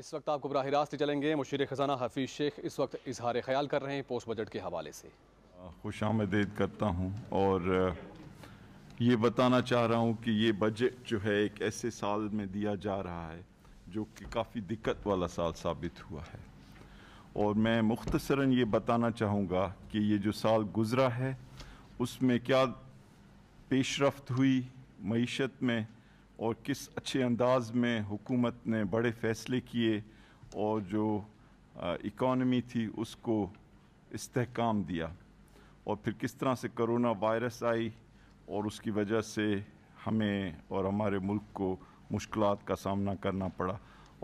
इस वक्त आपको बराह रास्ते चलेंगे मुशीर खजाना हफीज़ शेख इस वक्त इजहार ख्याल कर रहे हैं पोस्ट बजट के हवाले से खुश आमदेद करता हूँ और ये बताना चाह रहा हूँ कि ये बजट जो है एक ऐसे साल में दिया जा रहा है जो कि काफ़ी दिक्कत वाला साल साबित हुआ है और मैं मुख्तसरा ये बताना चाहूँगा कि ये जो साल गुज़रा है उसमें क्या पेशरफ हुई मीशत में और किस अच्छे अंदाज में हुकूमत ने बड़े फ़ैसले किए और जो इकॉनमी थी उसको इस्तेकाम दिया और फिर किस तरह से करोना वायरस आई और उसकी वजह से हमें और हमारे मुल्क को मुश्किल का सामना करना पड़ा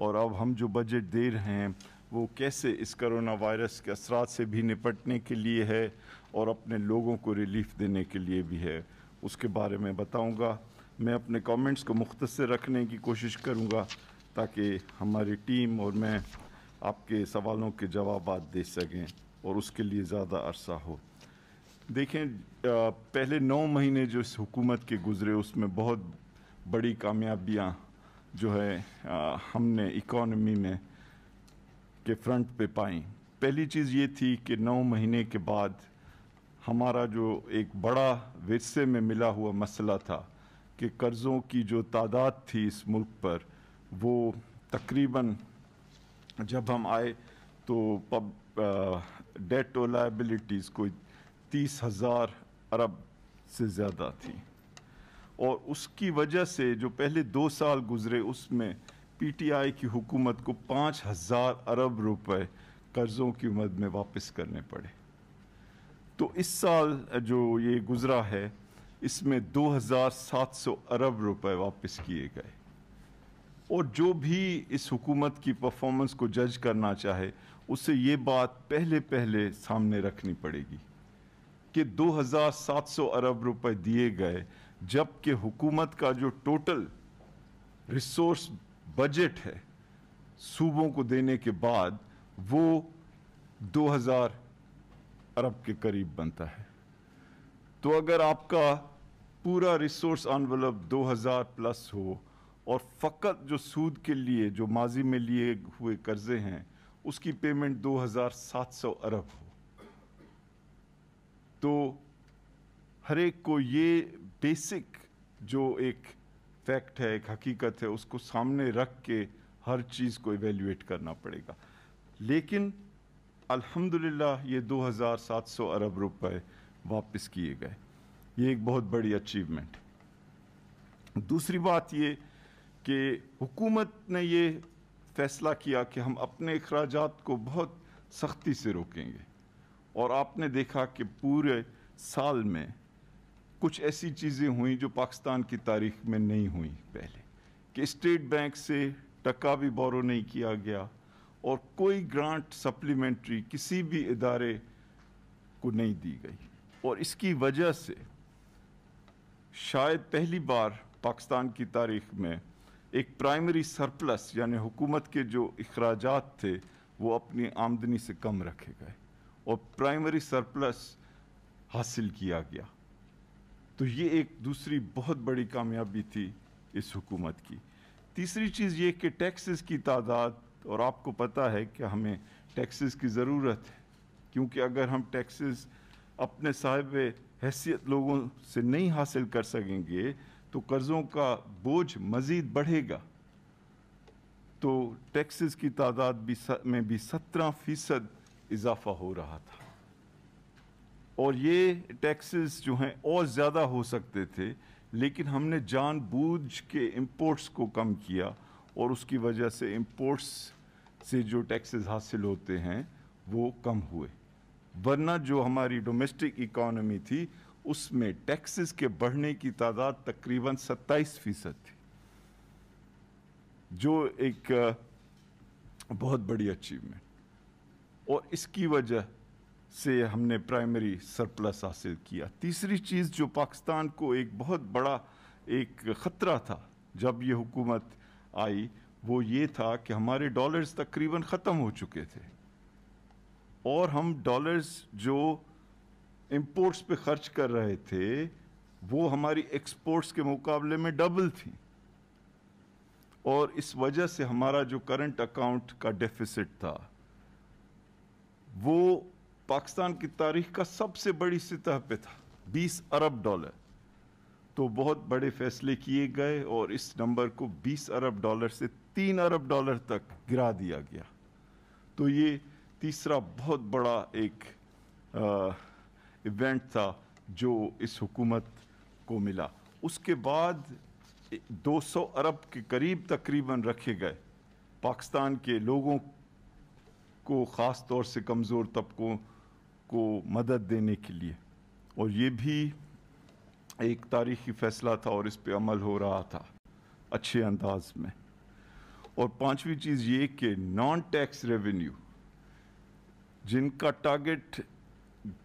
और अब हम जो बजट दे रहे हैं वो कैसे इस करोना वायरस के असरा से भी निपटने के लिए है और अपने लोगों को रिलीफ देने के लिए भी है उसके बारे में बताऊंगा मैं अपने कमेंट्स को मुख्तर रखने की कोशिश करूँगा ताकि हमारी टीम और मैं आपके सवालों के जवाब दे सकें और उसके लिए ज़्यादा अरसा हो देखें पहले नौ महीने जो इस हुकूमत के गुज़रे उसमें बहुत बड़ी कामयाबियाँ जो है हमने इकॉनमी में के फ्रंट पे पाई पहली चीज़ ये थी कि नौ महीने के बाद हमारा जो एक बड़ा विरसे में मिला हुआ मसला था कि कर्ज़ों की जो तादाद थी इस मुल्क पर वो तकरीबन जब हम आए तो पब डेट और लाइबिलिटीज़ कोई तीस हज़ार अरब से ज़्यादा थी और उसकी वजह से जो पहले दो साल गुजरे उसमें पीटीआई की हुकूमत को पाँच हज़ार अरब रुपए कर्ज़ों की मद में वापस करने पड़े तो इस साल जो ये गुज़रा है इसमें 2,700 अरब रुपए वापस किए गए और जो भी इस हुकूमत की परफॉर्मेंस को जज करना चाहे उसे ये बात पहले पहले सामने रखनी पड़ेगी कि 2,700 अरब रुपए दिए गए जबकि हुकूमत का जो टोटल रिसोर्स बजट है सूबों को देने के बाद वो 2000 अरब के करीब बनता है तो अगर आपका पूरा रिसोर्स अनवलप 2000 प्लस हो और फ़कत जो सूद के लिए जो माजी में लिए हुए कर्जे हैं उसकी पेमेंट 2700 अरब हो तो हर एक को ये बेसिक जो एक फैक्ट है एक हकीकत है उसको सामने रख के हर चीज़ को एवेल्यूएट करना पड़ेगा लेकिन अल्हम्दुलिल्लाह ये 2700 अरब रुपए वापस किए गए ये एक बहुत बड़ी अचीवमेंट दूसरी बात ये कि हुकूमत ने ये फैसला किया कि हम अपने अखराज को बहुत सख्ती से रोकेंगे और आपने देखा कि पूरे साल में कुछ ऐसी चीज़ें हुई जो पाकिस्तान की तारीख में नहीं हुई पहले कि स्टेट बैंक से टका भी बोरो नहीं किया गया और कोई ग्रांट सप्लीमेंट्री किसी भी इदारे को नहीं दी गई और इसकी वजह से शायद पहली बार पाकिस्तान की तारीख में एक प्राइमरी सरप्लस यानी हुकूमत के जो अखराज थे वो अपनी आमदनी से कम रखे गए और प्राइमरी सरप्लस हासिल किया गया तो ये एक दूसरी बहुत बड़ी कामयाबी थी इस हुकूमत की तीसरी चीज़ ये कि टैक्सेस की तादाद और आपको पता है कि हमें टैक्सेस की ज़रूरत है क्योंकि अगर हम टैक्सेस अपने साहिब हैसियत लोगों से नहीं हासिल कर सकेंगे तो कर्ज़ों का बोझ मज़ीद बढ़ेगा तो टैक्सेस की तादाद भी में भी सत्रह फ़ीसद इजाफा हो रहा था और ये टैक्सेस जो हैं और ज़्यादा हो सकते थे लेकिन हमने जानबूझ के इम्पोर्ट्स को कम किया और उसकी वजह से इम्पोर्ट्स से जो टैक्सेस हासिल होते हैं वो कम हुए वरना जो हमारी डोमेस्टिक इकोनॉमी थी उसमें टैक्सेस के बढ़ने की तादाद तकरीबन 27 फीसद थी जो एक बहुत बड़ी अचीवमेंट और इसकी वजह से हमने प्राइमरी सरप्लस हासिल किया तीसरी चीज़ जो पाकिस्तान को एक बहुत बड़ा एक ख़तरा था जब ये हुकूमत आई वो ये था कि हमारे डॉलर्स तकरीबन ख़त्म हो चुके थे और हम डॉलर्स जो इंपोर्ट्स पे खर्च कर रहे थे वो हमारी एक्सपोर्ट्स के मुकाबले में डबल थी और इस वजह से हमारा जो करंट अकाउंट का डेफिसिट था वो पाकिस्तान की तारीख का सबसे बड़ी सतह पे था 20 अरब डॉलर तो बहुत बड़े फैसले किए गए और इस नंबर को 20 अरब डॉलर से 3 अरब डॉलर तक गिरा दिया गया तो ये तीसरा बहुत बड़ा एक आ, इवेंट था जो इस हुकूमत को मिला उसके बाद 200 अरब के करीब तकरीबन रखे गए पाकिस्तान के लोगों को ख़ास तौर से कमज़ोर तबकों को मदद देने के लिए और ये भी एक तारीखी फ़ैसला था और इस पर अमल हो रहा था अच्छे अंदाज में और पांचवी चीज़ ये कि नॉन टैक्स रेवेन्यू जिनका टारगेट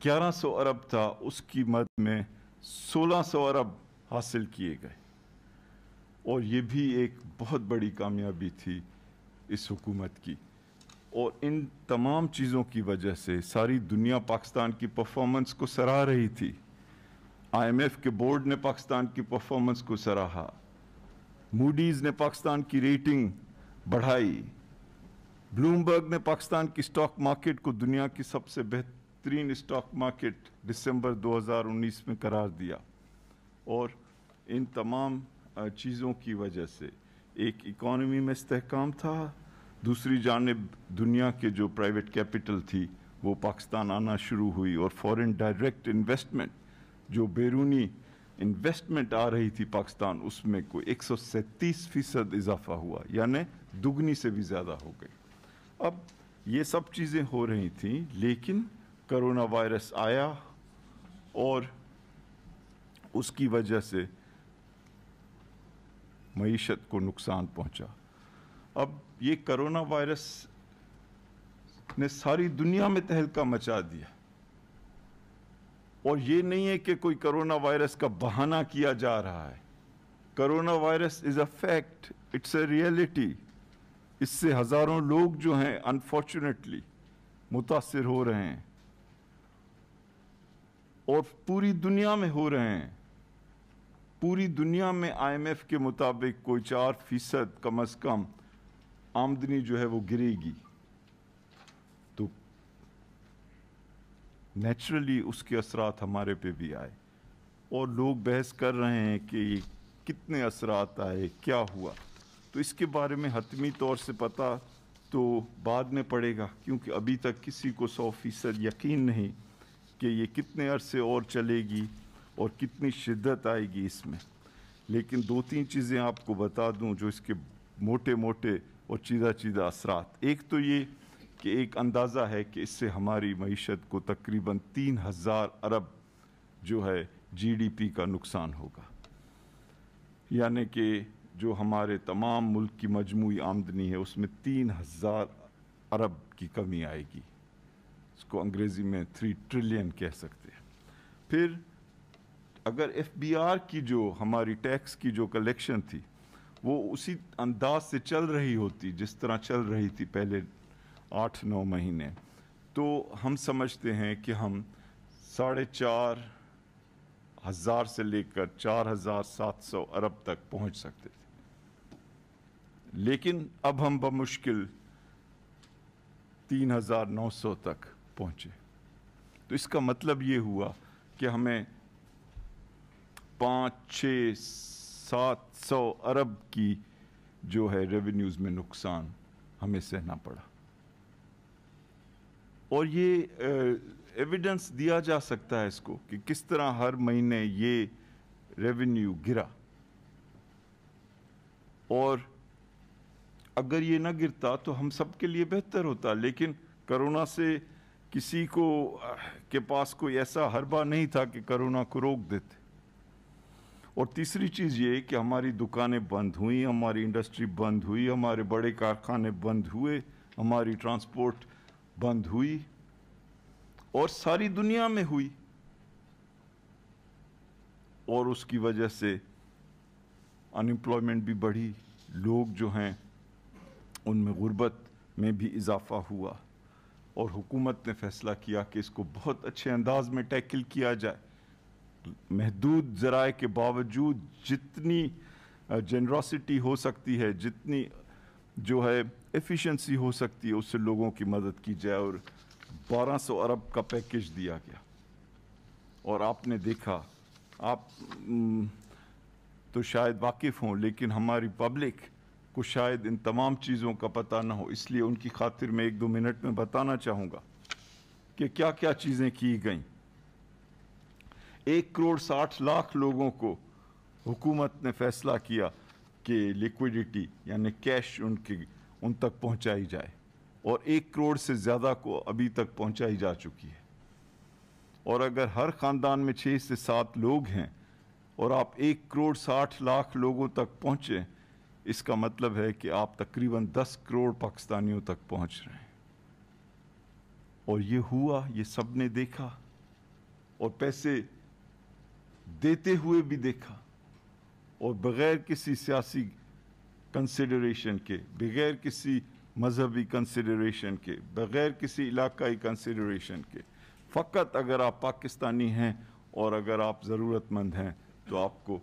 1100 अरब था उसकी मद में 1600 अरब हासिल किए गए और ये भी एक बहुत बड़ी कामयाबी थी इस हुकूमत की और इन तमाम चीज़ों की वजह से सारी दुनिया पाकिस्तान की परफॉर्मेंस को सराह रही थी आईएमएफ के बोर्ड ने पाकिस्तान की परफॉर्मेंस को सराहा मूडीज़ ने पाकिस्तान की रेटिंग बढ़ाई ब्लूमबर्ग ने पाकिस्तान की स्टॉक मार्केट को दुनिया की सबसे बेहतरीन स्टॉक मार्केट दिसंबर 2019 में करार दिया और इन तमाम चीज़ों की वजह से एक इकॉनमी में इस्तेकाम था दूसरी जानब दुनिया के जो प्राइवेट कैपिटल थी वो पाकिस्तान आना शुरू हुई और फॉरेन डायरेक्ट इन्वेस्टमेंट जो बैरूनी इन्वेस्टमेंट आ रही थी पाकिस्तान उसमें कोई एक फीसद इजाफा हुआ यानि दुगनी से भी ज़्यादा हो गई अब ये सब चीज़ें हो रही थी लेकिन करोना वायरस आया और उसकी वजह से मीशत को नुकसान पहुंचा अब ये करोना वायरस ने सारी दुनिया में तहलका मचा दिया और ये नहीं है कि कोई करोना वायरस का बहाना किया जा रहा है corona virus is a fact it's a reality इससे हज़ारों लोग जो हैं अनफॉर्चुनेटली मुतासर हो रहे हैं और पूरी दुनिया में हो रहे हैं पूरी दुनिया में आईएमएफ के मुताबिक कोई चार फीसद कम अज़ कम आमदनी जो है वो गिरेगी तो नेचुरली उसके असरात हमारे पे भी आए और लोग बहस कर रहे हैं कि कितने असरात आए क्या हुआ तो इसके बारे में हतमी तौर से पता तो बाद में पड़ेगा क्योंकि अभी तक किसी को सौ फीसद यकीन नहीं कि ये कितने अरसे और चलेगी और कितनी शिद्दत आएगी इसमें लेकिन दो तीन चीज़ें आपको बता दूं जो इसके मोटे मोटे और चीदा चीदा असरात एक तो ये कि एक अंदाज़ा है कि इससे हमारी मीशत को तकरीबन तीन हज़ार अरब जो है जीडीपी का नुकसान होगा यानी कि जो हमारे तमाम मुल्क की मजमू आमदनी है उसमें तीन हज़ार अरब की कमी आएगी इसको अंग्रेज़ी में थ्री ट्रिलियन कह सकते हैं फिर अगर एफ बी आर की जो हमारी टैक्स की जो कलेक्शन थी वो उसी अंदाज से चल रही होती जिस तरह चल रही थी पहले आठ नौ महीने तो हम समझते हैं कि हम साढ़े चार हज़ार से लेकर चार हज़ार सात सौ अरब तक पहुंच सकते थे लेकिन अब हम बमुश्किल 3,900 तक पहुँचे तो इसका मतलब ये हुआ कि हमें पाँच छः सात सौ अरब की जो है रेवेन्यूज़ में नुकसान हमें सहना पड़ा और ये एविडेंस दिया जा सकता है इसको कि किस तरह हर महीने ये रेवेन्यू गिरा और अगर ये ना गिरता तो हम सब के लिए बेहतर होता लेकिन करोना से किसी को के पास कोई ऐसा हरबा नहीं था कि करोना को रोक देते और तीसरी चीज़ ये कि हमारी दुकानें बंद हुई हमारी इंडस्ट्री बंद हुई हमारे बड़े कारखाने बंद हुए हमारी ट्रांसपोर्ट बंद हुई और सारी दुनिया में हुई और उसकी वजह से अनएम्प्लॉयमेंट भी बढ़ी लोग जो हैं उनमें गुर्बत में भी इजाफा हुआ और हुकूमत ने फैसला किया कि इसको बहुत अच्छे अंदाज में टैकल किया जाए महदूद ज़राए के बावजूद जितनी जनरोसिटी हो सकती है जितनी जो है एफिशिएंसी हो सकती है उससे लोगों की मदद की जाए और 1200 अरब का पैकेज दिया गया और आपने देखा आप तो शायद वाकिफ़ हों लेकिन हमारी पब्लिक को शायद इन तमाम चीज़ों का पता ना हो इसलिए उनकी खातिर मैं एक दो मिनट में बताना चाहूँगा कि क्या क्या चीज़ें की गई एक करोड़ साठ लाख लोगों को हुकूमत ने फैसला किया कि लिक्विडिटी यानी कैश उनके उन तक पहुँचाई जाए और एक करोड़ से ज़्यादा को अभी तक पहुँचाई जा चुकी है और अगर हर ख़ानदान में छः से सात लोग हैं और आप एक करोड़ साठ लाख लोगों तक पहुँचें इसका मतलब है कि आप तकरीबन 10 करोड़ पाकिस्तानियों तक पहुंच रहे हैं और ये हुआ ये सब ने देखा और पैसे देते हुए भी देखा और बग़ैर किसी सियासी कंसिडरेशन के बग़ैर किसी मजहबी कंसिडरेशन के बग़ैर किसी इलाकाई कंसिडरेशन के फ़कत अगर आप पाकिस्तानी हैं और अगर आप ज़रूरतमंद हैं तो आपको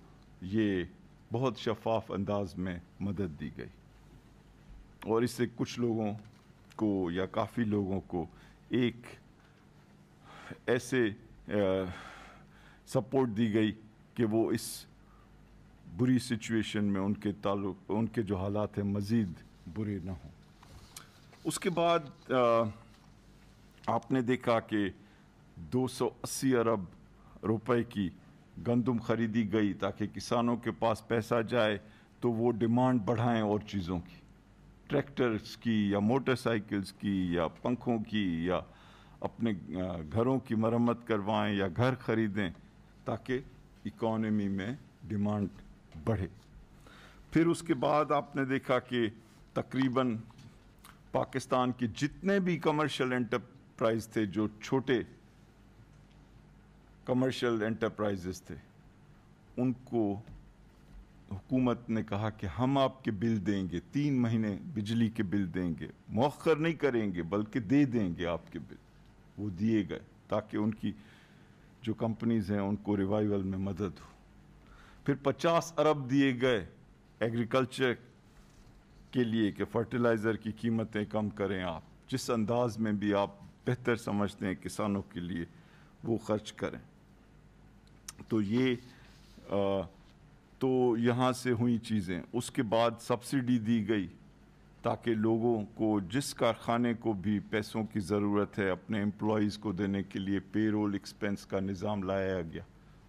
ये बहुत शफाफ अंदाज में मदद दी गई और इससे कुछ लोगों को या काफ़ी लोगों को एक ऐसे सपोर्ट दी गई कि वो इस बुरी सिचुएशन में उनके ताल्लुक उनके जो हालात हैं मज़ीद बुरे ना हों उसके बाद आ, आपने देखा कि 280 अरब रुपए की गंदम खरीदी गई ताकि किसानों के पास पैसा जाए तो वो डिमांड बढ़ाएं और चीज़ों की ट्रैक्टर्स की या मोटरसाइकिल्स की या पंखों की या अपने घरों की मरम्मत करवाएं या घर खरीदें ताकि इकोनॉमी में डिमांड बढ़े फिर उसके बाद आपने देखा कि तकरीबन पाकिस्तान के जितने भी कमर्शियल एंटरप्राइज थे जो छोटे कमर्शियल एंटरप्राइजेस थे उनको हुकूमत ने कहा कि हम आपके बिल देंगे तीन महीने बिजली के बिल देंगे मौखर नहीं करेंगे बल्कि दे देंगे आपके बिल वो दिए गए ताकि उनकी जो कंपनीज हैं उनको रिवाइवल में मदद हो फिर 50 अरब दिए गए एग्रीकल्चर के लिए कि फर्टिलाइज़र की कीमतें कम करें आप जिस अंदाज में भी आप बेहतर समझते हैं किसानों के लिए वो खर्च करें तो ये आ, तो यहाँ से हुई चीज़ें उसके बाद सब्सिडी दी गई ताकि लोगों को जिस कारखाने को भी पैसों की ज़रूरत है अपने एम्प्लॉज़ को देने के लिए पेरोल एक्सपेंस का निज़ाम लाया गया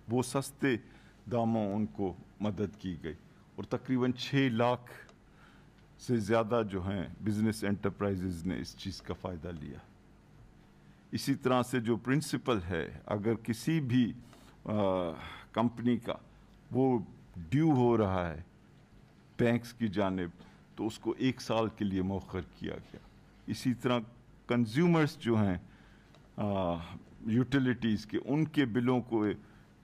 वो सस्ते दामों उनको मदद की गई और तकरीबन छः लाख से ज़्यादा जो हैं बिज़नेस एंटरप्राइजेज़ ने इस चीज़ का फ़ायदा लिया इसी तरह से जो प्रिंसिपल है अगर किसी भी कंपनी का वो ड्यू हो रहा है बैंक्स की जानब तो उसको एक साल के लिए मौखर किया गया इसी तरह कंज्यूमर्स जो हैं यूटिलिटीज़ के उनके बिलों को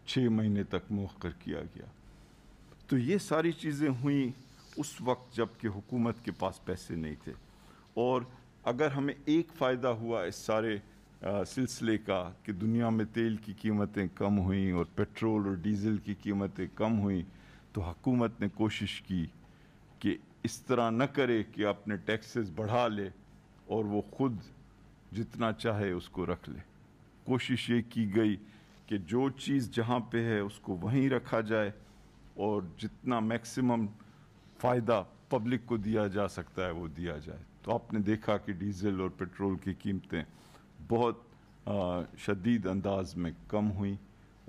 छः महीने तक मौखर किया गया तो ये सारी चीज़ें हुई उस वक्त जब कि हुकूमत के पास पैसे नहीं थे और अगर हमें एक फ़ायदा हुआ इस सारे सिलसिले का कि दुनिया में तेल की कीमतें कम हुई और पेट्रोल और डीज़ल की कीमतें कम हुई तो हकूमत ने कोशिश की कि इस तरह न करे कि अपने टैक्सेस बढ़ा ले और वो ख़ुद जितना चाहे उसको रख ले कोशिश ये की गई कि जो चीज़ जहाँ पे है उसको वहीं रखा जाए और जितना मैक्सिमम फ़ायदा पब्लिक को दिया जा सकता है वो दिया जाए तो आपने देखा कि डीज़ल और पेट्रोल की कीमतें बहुत शदीद अंदाज में कम हुई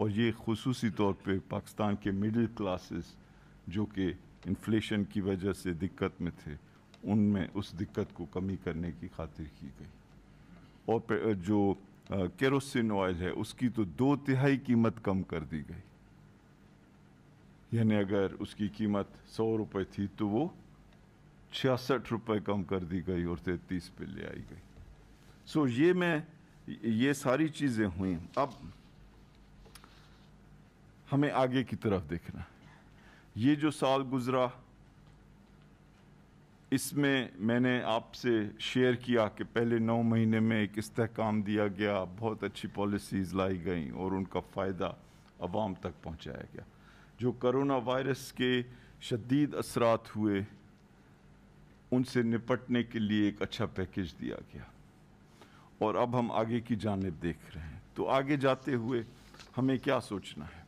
और ये खसूस तौर पर पाकिस्तान के मिडिल क्लासेस जो कि इन्फ्लेशन की वजह से दिक्कत में थे उनमें उस दिक्कत को कमी करने की खातिर की गई और जो केरोसिन ऑयल है उसकी तो दो तिहाई कीमत कम कर दी गई यानी अगर उसकी कीमत सौ रुपये थी तो वो छियासठ रुपये कम कर दी गई और तैतीस पे ले आई गई सो ये मैं ये सारी चीज़ें हुई अब हमें आगे की तरफ देखना ये जो साल गुज़रा इसमें मैंने आपसे शेयर किया कि पहले नौ महीने में एक इस्तेकाम दिया गया बहुत अच्छी पॉलिसीज़ लाई गई और उनका फ़ायदा आवाम तक पहुँचाया गया जो करोना वायरस के शदीद असरात हुए उनसे निपटने के लिए एक अच्छा पैकेज दिया गया और अब हम आगे की जानब देख रहे हैं तो आगे जाते हुए हमें क्या सोचना है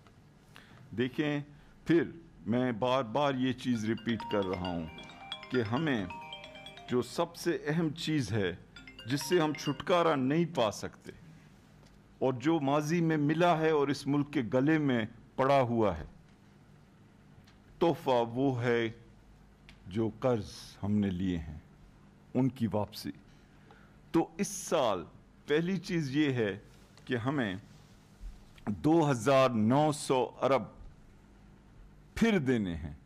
देखें फिर मैं बार बार ये चीज़ रिपीट कर रहा हूँ कि हमें जो सबसे अहम चीज़ है जिससे हम छुटकारा नहीं पा सकते और जो माजी में मिला है और इस मुल्क के गले में पड़ा हुआ है तोहफा वो है जो कर्ज हमने लिए हैं उनकी वापसी तो इस साल पहली चीज़ ये है कि हमें 2900 अरब फिर देने हैं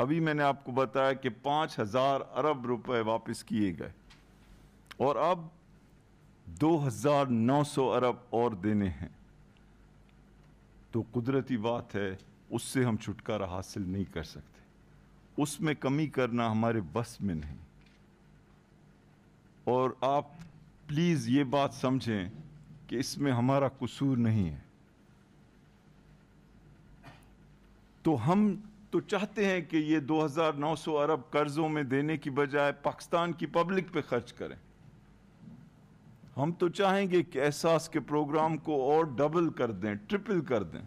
अभी मैंने आपको बताया कि 5000 अरब रुपए वापस किए गए और अब 2900 अरब और देने हैं तो कुदरती बात है उससे हम छुटकारा हासिल नहीं कर सकते उसमें कमी करना हमारे बस में नहीं और आप प्लीज़ ये बात समझें कि इसमें हमारा कसूर नहीं है तो हम तो चाहते हैं कि ये 2,900 अरब कर्ज़ों में देने की बजाय पाकिस्तान की पब्लिक पे खर्च करें हम तो चाहेंगे कि एहसास के प्रोग्राम को और डबल कर दें ट्रिपल कर दें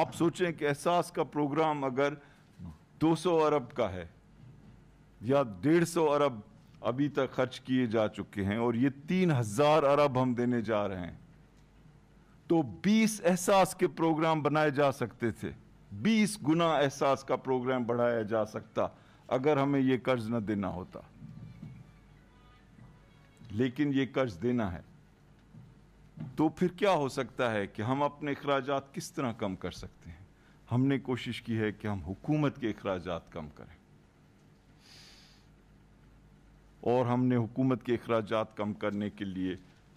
आप सोचें कि एहसास का प्रोग्राम अगर 200 अरब का है या डेढ़ सौ अरब अभी तक खर्च किए जा चुके हैं और ये तीन हजार अरब हम देने जा रहे हैं तो 20 एहसास के प्रोग्राम बनाए जा सकते थे 20 गुना एहसास का प्रोग्राम बढ़ाया जा सकता अगर हमें ये कर्ज न देना होता लेकिन ये कर्ज देना है तो फिर क्या हो सकता है कि हम अपने अखराज किस तरह कम कर सकते हैं हमने कोशिश की है कि हम हुकूमत के अखराज कम करें और हमने हुकूमत के अखराज कम करने के लिए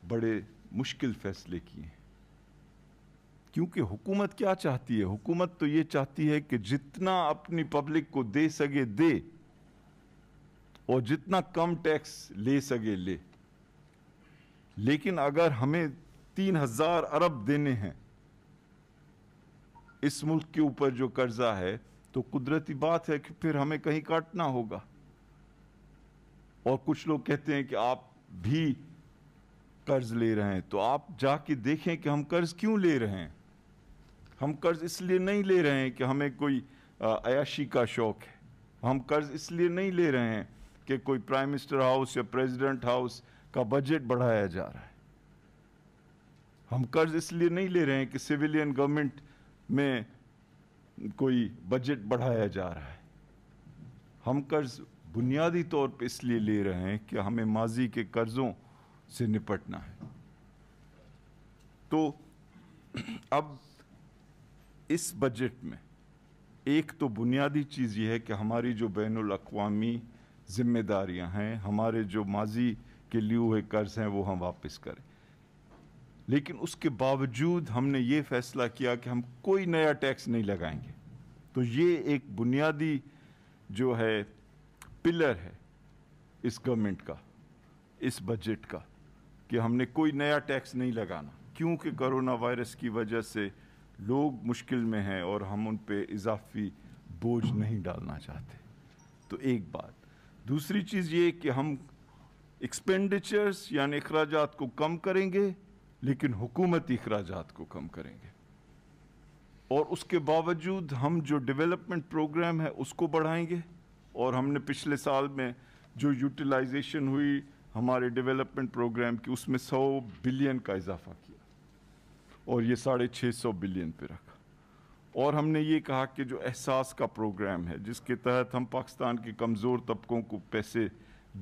बड़े मुश्किल फ़ैसले किए क्योंकि हुकूमत क्या चाहती है हुकूमत तो ये चाहती है कि जितना अपनी पब्लिक को दे सके दे और जितना कम टैक्स ले सके ले लेकिन अगर हमें तीन हज़ार अरब देने हैं इस मुल्क के ऊपर जो कर्जा है तो कुदरती बात है कि फिर हमें कहीं काटना होगा और कुछ लोग कहते हैं कि आप भी कर्ज ले रहे हैं तो आप जाके देखें कि हम कर्ज क्यों ले रहे हैं हम कर्ज इसलिए नहीं ले रहे हैं कि हमें कोई अयाशी का शौक है हम कर्ज इसलिए नहीं ले रहे हैं कि कोई प्राइम मिनिस्टर हाउस या प्रेसिडेंट हाउस का बजट बढ़ाया जा रहा है हम कर्ज इसलिए नहीं ले रहे हैं कि सिविलियन गवर्नमेंट में कोई बजट बढ़ाया जा रहा है हम कर्ज बुनियादी तौर पर इसलिए ले रहे हैं कि हमें माजी के कर्ज़ों से निपटना है तो अब इस बजट में एक तो बुनियादी चीज़ यह है कि हमारी जो बैन अवी जिम्मेदारियां हैं हमारे जो माजी के लिए हुए कर्ज़ हैं वो हम वापस करें लेकिन उसके बावजूद हमने ये फ़ैसला किया कि हम कोई नया टैक्स नहीं लगाएंगे तो ये एक बुनियादी जो है पिलर है इस गवर्नमेंट का इस बजट का कि हमने कोई नया टैक्स नहीं लगाना क्योंकि कोरोना वायरस की वजह से लोग मुश्किल में हैं और हम उन पर इजाफी बोझ नहीं डालना चाहते तो एक बात दूसरी चीज़ ये कि हम एक्सपेंडिचर्स यानी अखराज को कम करेंगे लेकिन हुकूमती अखराज को कम करेंगे और उसके बावजूद हम जो डेवलपमेंट प्रोग्राम है उसको बढ़ाएंगे और हमने पिछले साल में जो यूटिलाइजेशन हुई हमारे डेवलपमेंट प्रोग्राम की उसमें 100 बिलियन का इजाफा किया और ये साढ़े छः सौ बिलियन पे रखा और हमने ये कहा कि जो एहसास का प्रोग्राम है जिसके तहत हम पाकिस्तान के कमज़ोर तबकों को पैसे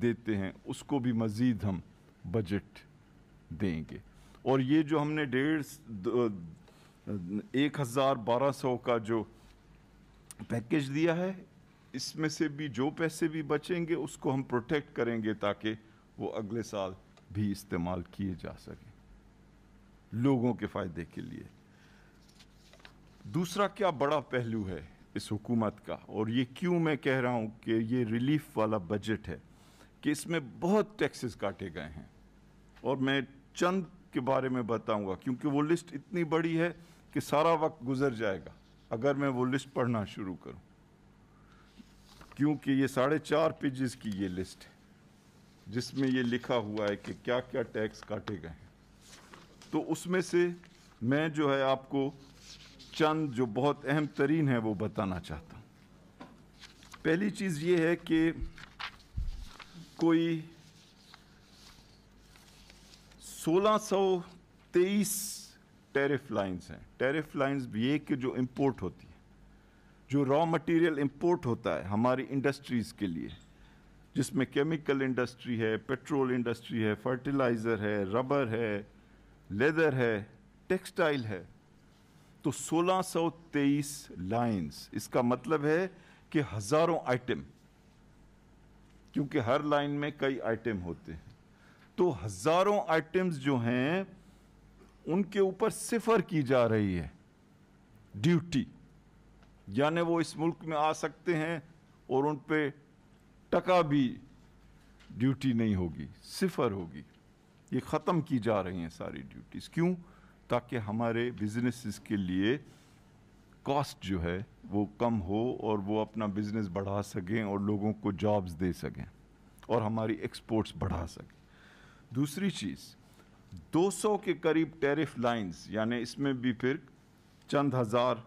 देते हैं उसको भी मज़ीद हम बजट देंगे और ये जो हमने डेढ़ एक हज़ार बारह सौ का जो पैकेज दिया है इसमें से भी जो पैसे भी बचेंगे उसको हम प्रोटेक्ट करेंगे ताकि वो अगले साल भी इस्तेमाल किए जा सकें लोगों के फ़ायदे के लिए दूसरा क्या बड़ा पहलू है इस हुकूमत का और ये क्यों मैं कह रहा हूँ कि ये रिलीफ वाला बजट है कि इसमें बहुत टैक्सेस काटे गए हैं और मैं चंद के बारे में बताऊंगा क्योंकि वो लिस्ट इतनी बड़ी है कि सारा वक्त गुजर जाएगा अगर मैं वो लिस्ट पढ़ना शुरू करूं क्योंकि ये साढ़े चार पेजेस की ये लिस्ट है जिसमें ये लिखा हुआ है कि क्या क्या टैक्स काटे गए हैं तो उसमें से मैं जो है आपको चंद जो बहुत अहम तरीन है वो बताना चाहता हूँ पहली चीज़ ये है कि कोई 1623 टेरिफ लाइंस हैं टेरिफ लाइंस भी ये कि जो इंपोर्ट होती है जो रॉ मटेरियल इंपोर्ट होता है हमारी इंडस्ट्रीज़ के लिए जिसमें केमिकल इंडस्ट्री है पेट्रोल इंडस्ट्री है फर्टिलाइज़र है रबर है लेदर है टेक्सटाइल है तो 1623 लाइंस इसका मतलब है कि हज़ारों आइटम क्योंकि हर लाइन में कई आइटम होते हैं तो हज़ारों आइटम्स जो हैं उनके ऊपर सिफर की जा रही है ड्यूटी यानि वो इस मुल्क में आ सकते हैं और उन पर टका भी ड्यूटी नहीं होगी सिफर होगी ये ख़त्म की जा रही हैं सारी ड्यूटीज़ क्यों ताकि हमारे बिजनेस के लिए कॉस्ट जो है वो कम हो और वो अपना बिज़नेस बढ़ा सकें और लोगों को जॉब्स दे सकें और हमारी एक्सपोर्ट्स बढ़ा सकें दूसरी चीज़ 200 के करीब टैरिफ लाइंस यानी इसमें भी फिर चंद हज़ार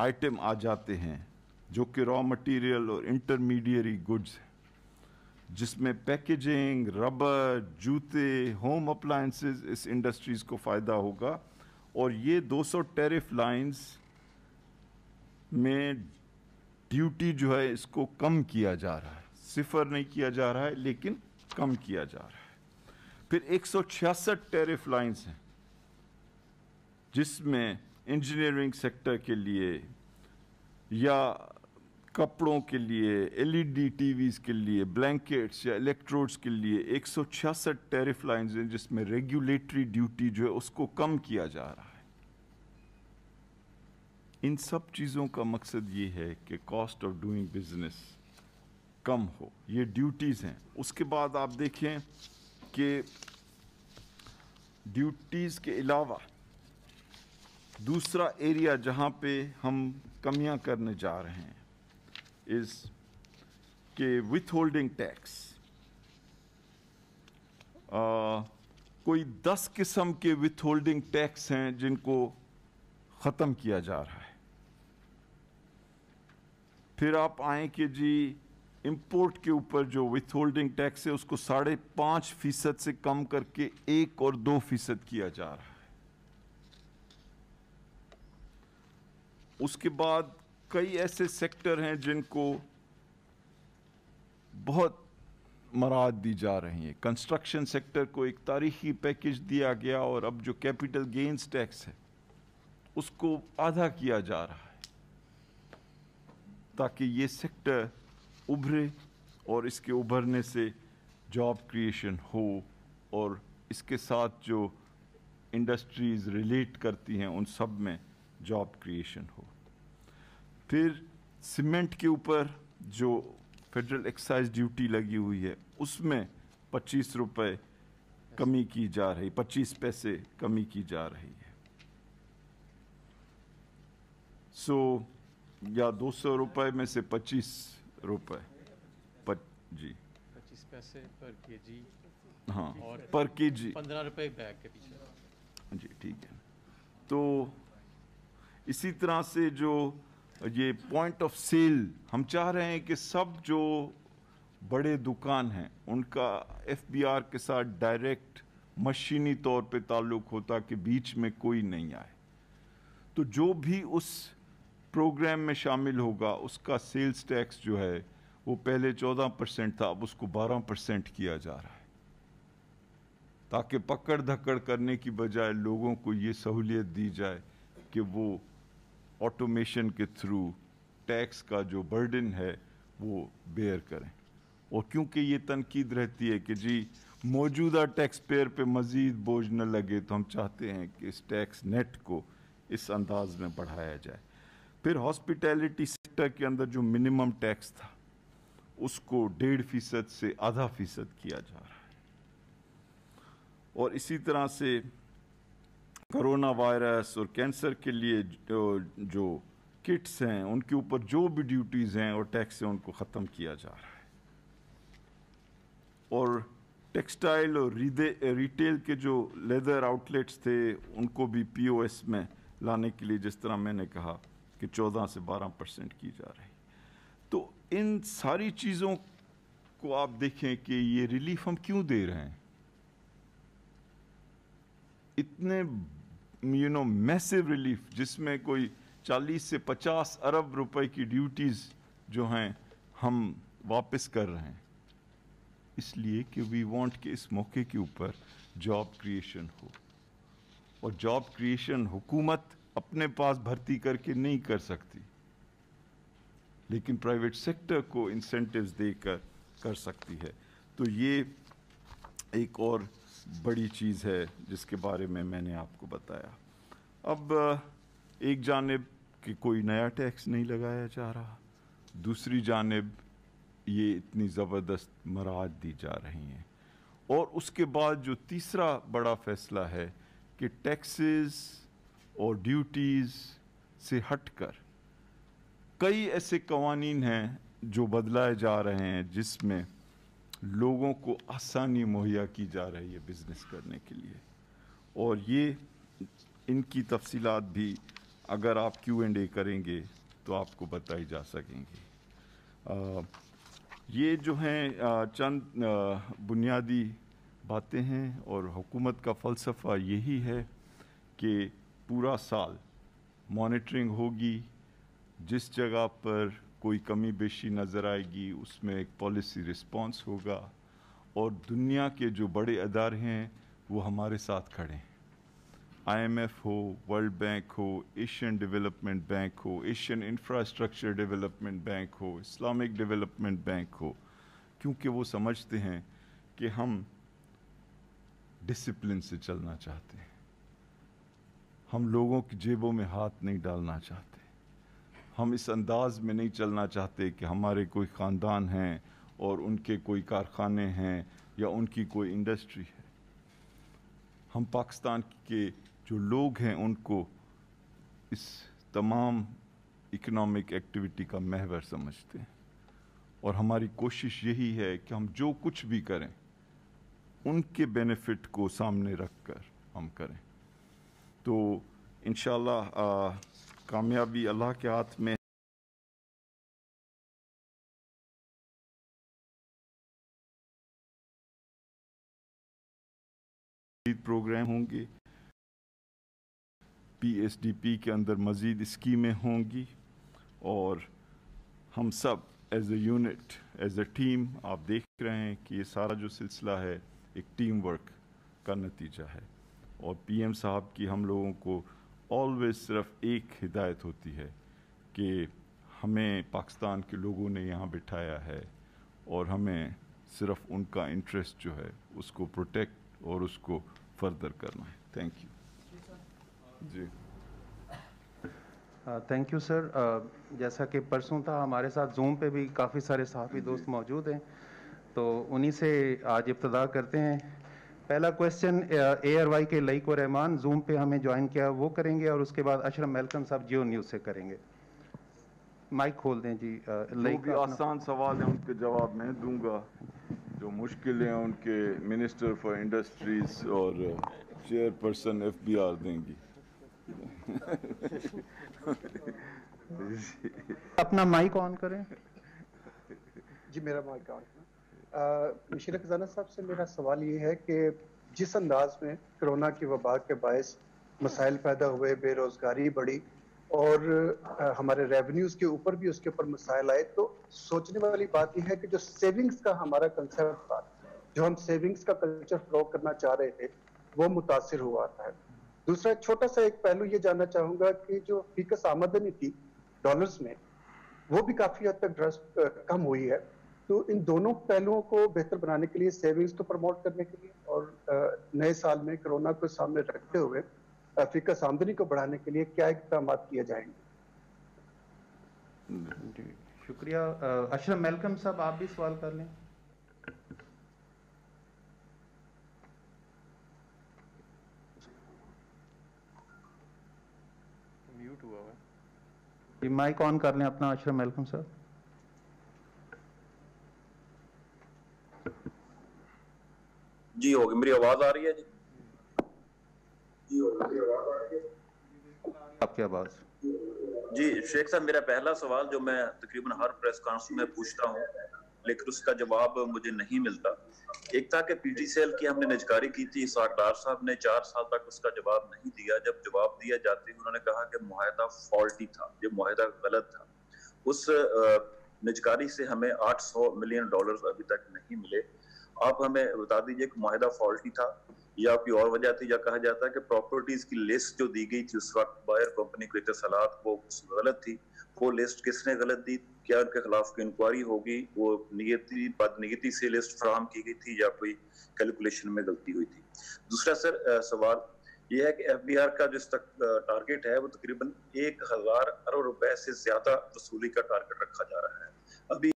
आइटम आ जाते हैं जो कि रॉ मटेरियल और इंटरमीडियरी गुड्स हैं जिसमें पैकेजिंग रबर जूते होम अप्लाइंसेस इस इंडस्ट्रीज़ को फ़ायदा होगा और ये 200 टैरिफ लाइंस में ड्यूटी जो है इसको कम किया जा रहा है सिफर नहीं किया जा रहा है लेकिन कम किया जा रहा है फिर 166 टैरिफ लाइंस हैं जिसमें इंजीनियरिंग सेक्टर के लिए या कपड़ों के लिए एलईडी टीवीज़ e के लिए ब्लैंकेट्स या इलेक्ट्रोड्स के लिए एक सौ छियासठ टैरिफ लाइंस हैं जिसमें रेगुलेटरी ड्यूटी जो है उसको कम किया जा रहा है इन सब चीज़ों का मकसद ये है कि कॉस्ट ऑफ डूइंग बिजनेस कम हो ये ड्यूटीज़ हैं उसके बाद आप देखें कि ड्यूटीज़ के अलावा दूसरा एरिया जहाँ पे हम कमियाँ करने जा रहे हैं इस के विथ होल्डिंग टैक्स कोई दस किस्म के विथ होल्डिंग टैक्स हैं जिनको ख़त्म किया जा रहा है फिर आप आए कि जी इंपोर्ट के ऊपर जो विथ होल्डिंग टैक्स है उसको साढ़े पाँच फ़ीसद से कम करके एक और दो फ़ीसद किया जा रहा है उसके बाद कई ऐसे सेक्टर हैं जिनको बहुत मराद दी जा रही है कंस्ट्रक्शन सेक्टर को एक तारीखी पैकेज दिया गया और अब जो कैपिटल गेंस टैक्स है उसको आधा किया जा रहा है ताकि ये सेक्टर उभरे और इसके उभरने से जॉब क्रिएशन हो और इसके साथ जो इंडस्ट्रीज़ रिलेट करती हैं उन सब में जॉब क्रिएशन हो फिर सीमेंट के ऊपर जो फेडरल एक्साइज ड्यूटी लगी हुई है उसमें पच्चीस रुपये कमी की जा रही पच्चीस पैसे कमी की जा रही है सो so, या दो सौ रुपये में से पच्चीस रुपये पच, जी पच्चीस पैसे पर के जी हाँ और पर के जी पंद्रह रुपये बैग के पीछे जी ठीक है तो इसी तरह से जो ये पॉइंट ऑफ सेल हम चाह रहे हैं कि सब जो बड़े दुकान हैं उनका एफबीआर के साथ डायरेक्ट मशीनी तौर पे ताल्लुक होता कि बीच में कोई नहीं आए तो जो भी उस प्रोग्राम में शामिल होगा उसका सेल्स टैक्स जो है वो पहले 14 परसेंट था अब उसको 12 परसेंट किया जा रहा है ताकि पकड़ धक्कड़ करने की बजाय लोगों को ये सहूलियत दी जाए कि वो ऑटोमेशन के थ्रू टैक्स का जो बर्डन है वो बेयर करें और क्योंकि ये तनकीद रहती है कि जी मौजूदा टैक्स पेयर पे मज़ीद बोझ न लगे तो हम चाहते हैं कि इस टैक्स नेट को इस अंदाज में बढ़ाया जाए फिर हॉस्पिटैलिटी सेक्टर के अंदर जो मिनिमम टैक्स था उसको डेढ़ फीसद से आधा फीसद किया जा रहा है और इसी तरह से कोरोना वायरस और कैंसर के लिए जो, जो किट्स हैं उनके ऊपर जो भी ड्यूटीज़ हैं और टैक्स हैं उनको ख़त्म किया जा रहा है और टेक्सटाइल और रिटेल के जो लेदर आउटलेट्स थे उनको भी पीओएस में लाने के लिए जिस तरह मैंने कहा कि 14 से 12 परसेंट की जा रही तो इन सारी चीज़ों को आप देखें कि ये रिलीफ हम क्यों दे रहे हैं इतने यू नो मैसिव रिलीफ जिसमें कोई 40 से 50 अरब रुपए की ड्यूटीज़ जो हैं हम वापस कर रहे हैं इसलिए कि वी वांट के इस मौके के ऊपर जॉब क्रिएशन हो और जॉब क्रिएशन हुकूमत अपने पास भर्ती करके नहीं कर सकती लेकिन प्राइवेट सेक्टर को इंसेंटिव्स देकर कर सकती है तो ये एक और बड़ी चीज़ है जिसके बारे में मैंने आपको बताया अब एक जानब कि कोई नया टैक्स नहीं लगाया जा रहा दूसरी जानब ये इतनी ज़बरदस्त मराज दी जा रही हैं और उसके बाद जो तीसरा बड़ा फ़ैसला है कि टैक्सेस और ड्यूटीज़ से हटकर कई ऐसे कवानीन हैं जो बदलाए जा रहे हैं जिसमें लोगों को आसानी मुहैया की जा रही है बिज़नेस करने के लिए और ये इनकी तफसीलात भी अगर आप क्यू एंड ए करेंगे तो आपको बताई जा सकेंगी आ, ये जो हैं चंद बुनियादी बातें हैं और हुकूमत का फ़लसफ़ा यही है कि पूरा साल मॉनिटरिंग होगी जिस जगह पर कोई कमी बेशी नज़र आएगी उसमें एक पॉलिसी रिस्पॉन्स होगा और दुनिया के जो बड़े अदारे हैं वो हमारे साथ खड़े हैं आईएमएफ हो वर्ल्ड बैंक हो एशियन डेवलपमेंट बैंक हो एशियन इंफ्रास्ट्रक्चर डेवलपमेंट बैंक हो इस्लामिक डेवलपमेंट बैंक हो क्योंकि वो समझते हैं कि हम डिसिप्लिन से चलना चाहते हैं हम लोगों की जेबों में हाथ नहीं डालना चाहते हम इस अंदाज में नहीं चलना चाहते कि हमारे कोई ख़ानदान हैं और उनके कोई कारखाने हैं या उनकी कोई इंडस्ट्री है हम पाकिस्तान के जो लोग हैं उनको इस तमाम इकनॉमिक एक्टिविटी का महवर समझते हैं और हमारी कोशिश यही है कि हम जो कुछ भी करें उनके बेनिफिट को सामने रख कर हम करें तो इन कामयाबी अल्लाह के हाथ में प्रोग्राम होंगे पीएसडीपी के अंदर मज़ीद स्कीमें होंगी और हम सब as a unit as a team आप देख रहे हैं कि ये सारा जो सिलसिला है एक टीम वर्क का नतीजा है और पीएम साहब की हम लोगों को ऑलवेज सिर्फ एक हिदायत होती है कि हमें पाकिस्तान के लोगों ने यहाँ बिठाया है और हमें सिर्फ उनका इंटरेस्ट जो है उसको प्रोटेक्ट और उसको फर्दर करना है थैंक यू जी थैंक यू सर जैसा कि परसों था हमारे साथ जूम पे भी काफ़ी सारे सहाफ़ी दोस्त मौजूद हैं तो उन्हीं से आज इब्तदा करते हैं पहला क्वेश्चन ए आर वाई के लईको रहमान जूम पे हमें ज्वाइन किया वो करेंगे और उसके बाद अशरम मेलकम साहब जियो न्यूज़ से करेंगे माइक खोल दें जी लईक आसान सवाल है उनके जवाब मैं दूंगा जो मुश्किल है उनके मिनिस्टर फॉर इंडस्ट्रीज और चेयरपर्सन एफ बी आर देंगी अपना माइक ऑन करें जी मेरा माइक ऑन मिशीर खजाना साहब से मेरा सवाल ये है कि जिस अंदाज में कोरोना की वबा के बायस मसाइल पैदा हुए बेरोज़गारी बढ़ी और हमारे रेवेन्यूज़ के ऊपर भी उसके ऊपर मसाइल आए तो सोचने वाली बात यह है कि जो सेविंग्स का हमारा कंसेप्ट था जो हम सेविंग्स का कल्चर फ्लो करना चाह रहे थे वो मुतासर हुआ था दूसरा छोटा सा एक पहलू ये जानना चाहूँगा कि जो फीकस आमदनी थी डॉलर्स में वो भी काफ़ी हद तक ड्रस्ट कम हुई है तो इन दोनों पहलुओं को बेहतर बनाने के लिए सेविंग्स को प्रमोट करने के लिए और नए साल में कोरोना को सामने रखते हुए फीकस आमदनी को बढ़ाने के लिए क्या इकदाम किए जाएंगे शुक्रिया अशरफ मेलकम साहब आप भी सवाल कर लें म्यूट हुआ हुआ माइक ऑन कर लें अपना अशरफ मेलकम सर जी हो गई मेरी आवाज आ रही है जी आपकी आवाज जी शेख साहब मेरा पहला सवाल जो मैं तकरीबन हर प्रेस कॉन्फ्रेंस में पूछता हूँ लेकिन उसका जवाब मुझे नहीं मिलता एक था कि पीटी सेल की हमने निजकारी की थी सरदार साहब ने चार साल तक उसका जवाब नहीं दिया जब जवाब दिया जाते ही उन्होंने कहा कि माहिदा फॉल्टी था ये माहिदा गलत था उस निजकारी से हमें 800 मिलियन डॉलर्स अभी तक नहीं मिले आप हमें बता दीजिए माहिदा फॉल्टी था या कोई और वजह थी या कहा जाता है कि प्रॉपर्टीज की लिस्ट जो दी गई थी उस वक्त बायर कंपनी को इतलात वो गलत थी वो लिस्ट किसने गलत दी क्या उनके खिलाफ कोई इंक्वायरी होगी वो नियति बदनीति से लिस्ट फ्राहम की गई थी या कोई कैलकुलेशन में गलती हुई थी दूसरा सर सवाल यह है कि एफ का जो टारगेट है वो तकरीबन एक हजार अरब रुपए से ज्यादा वसूली का टारगेट रखा जा रहा है अभी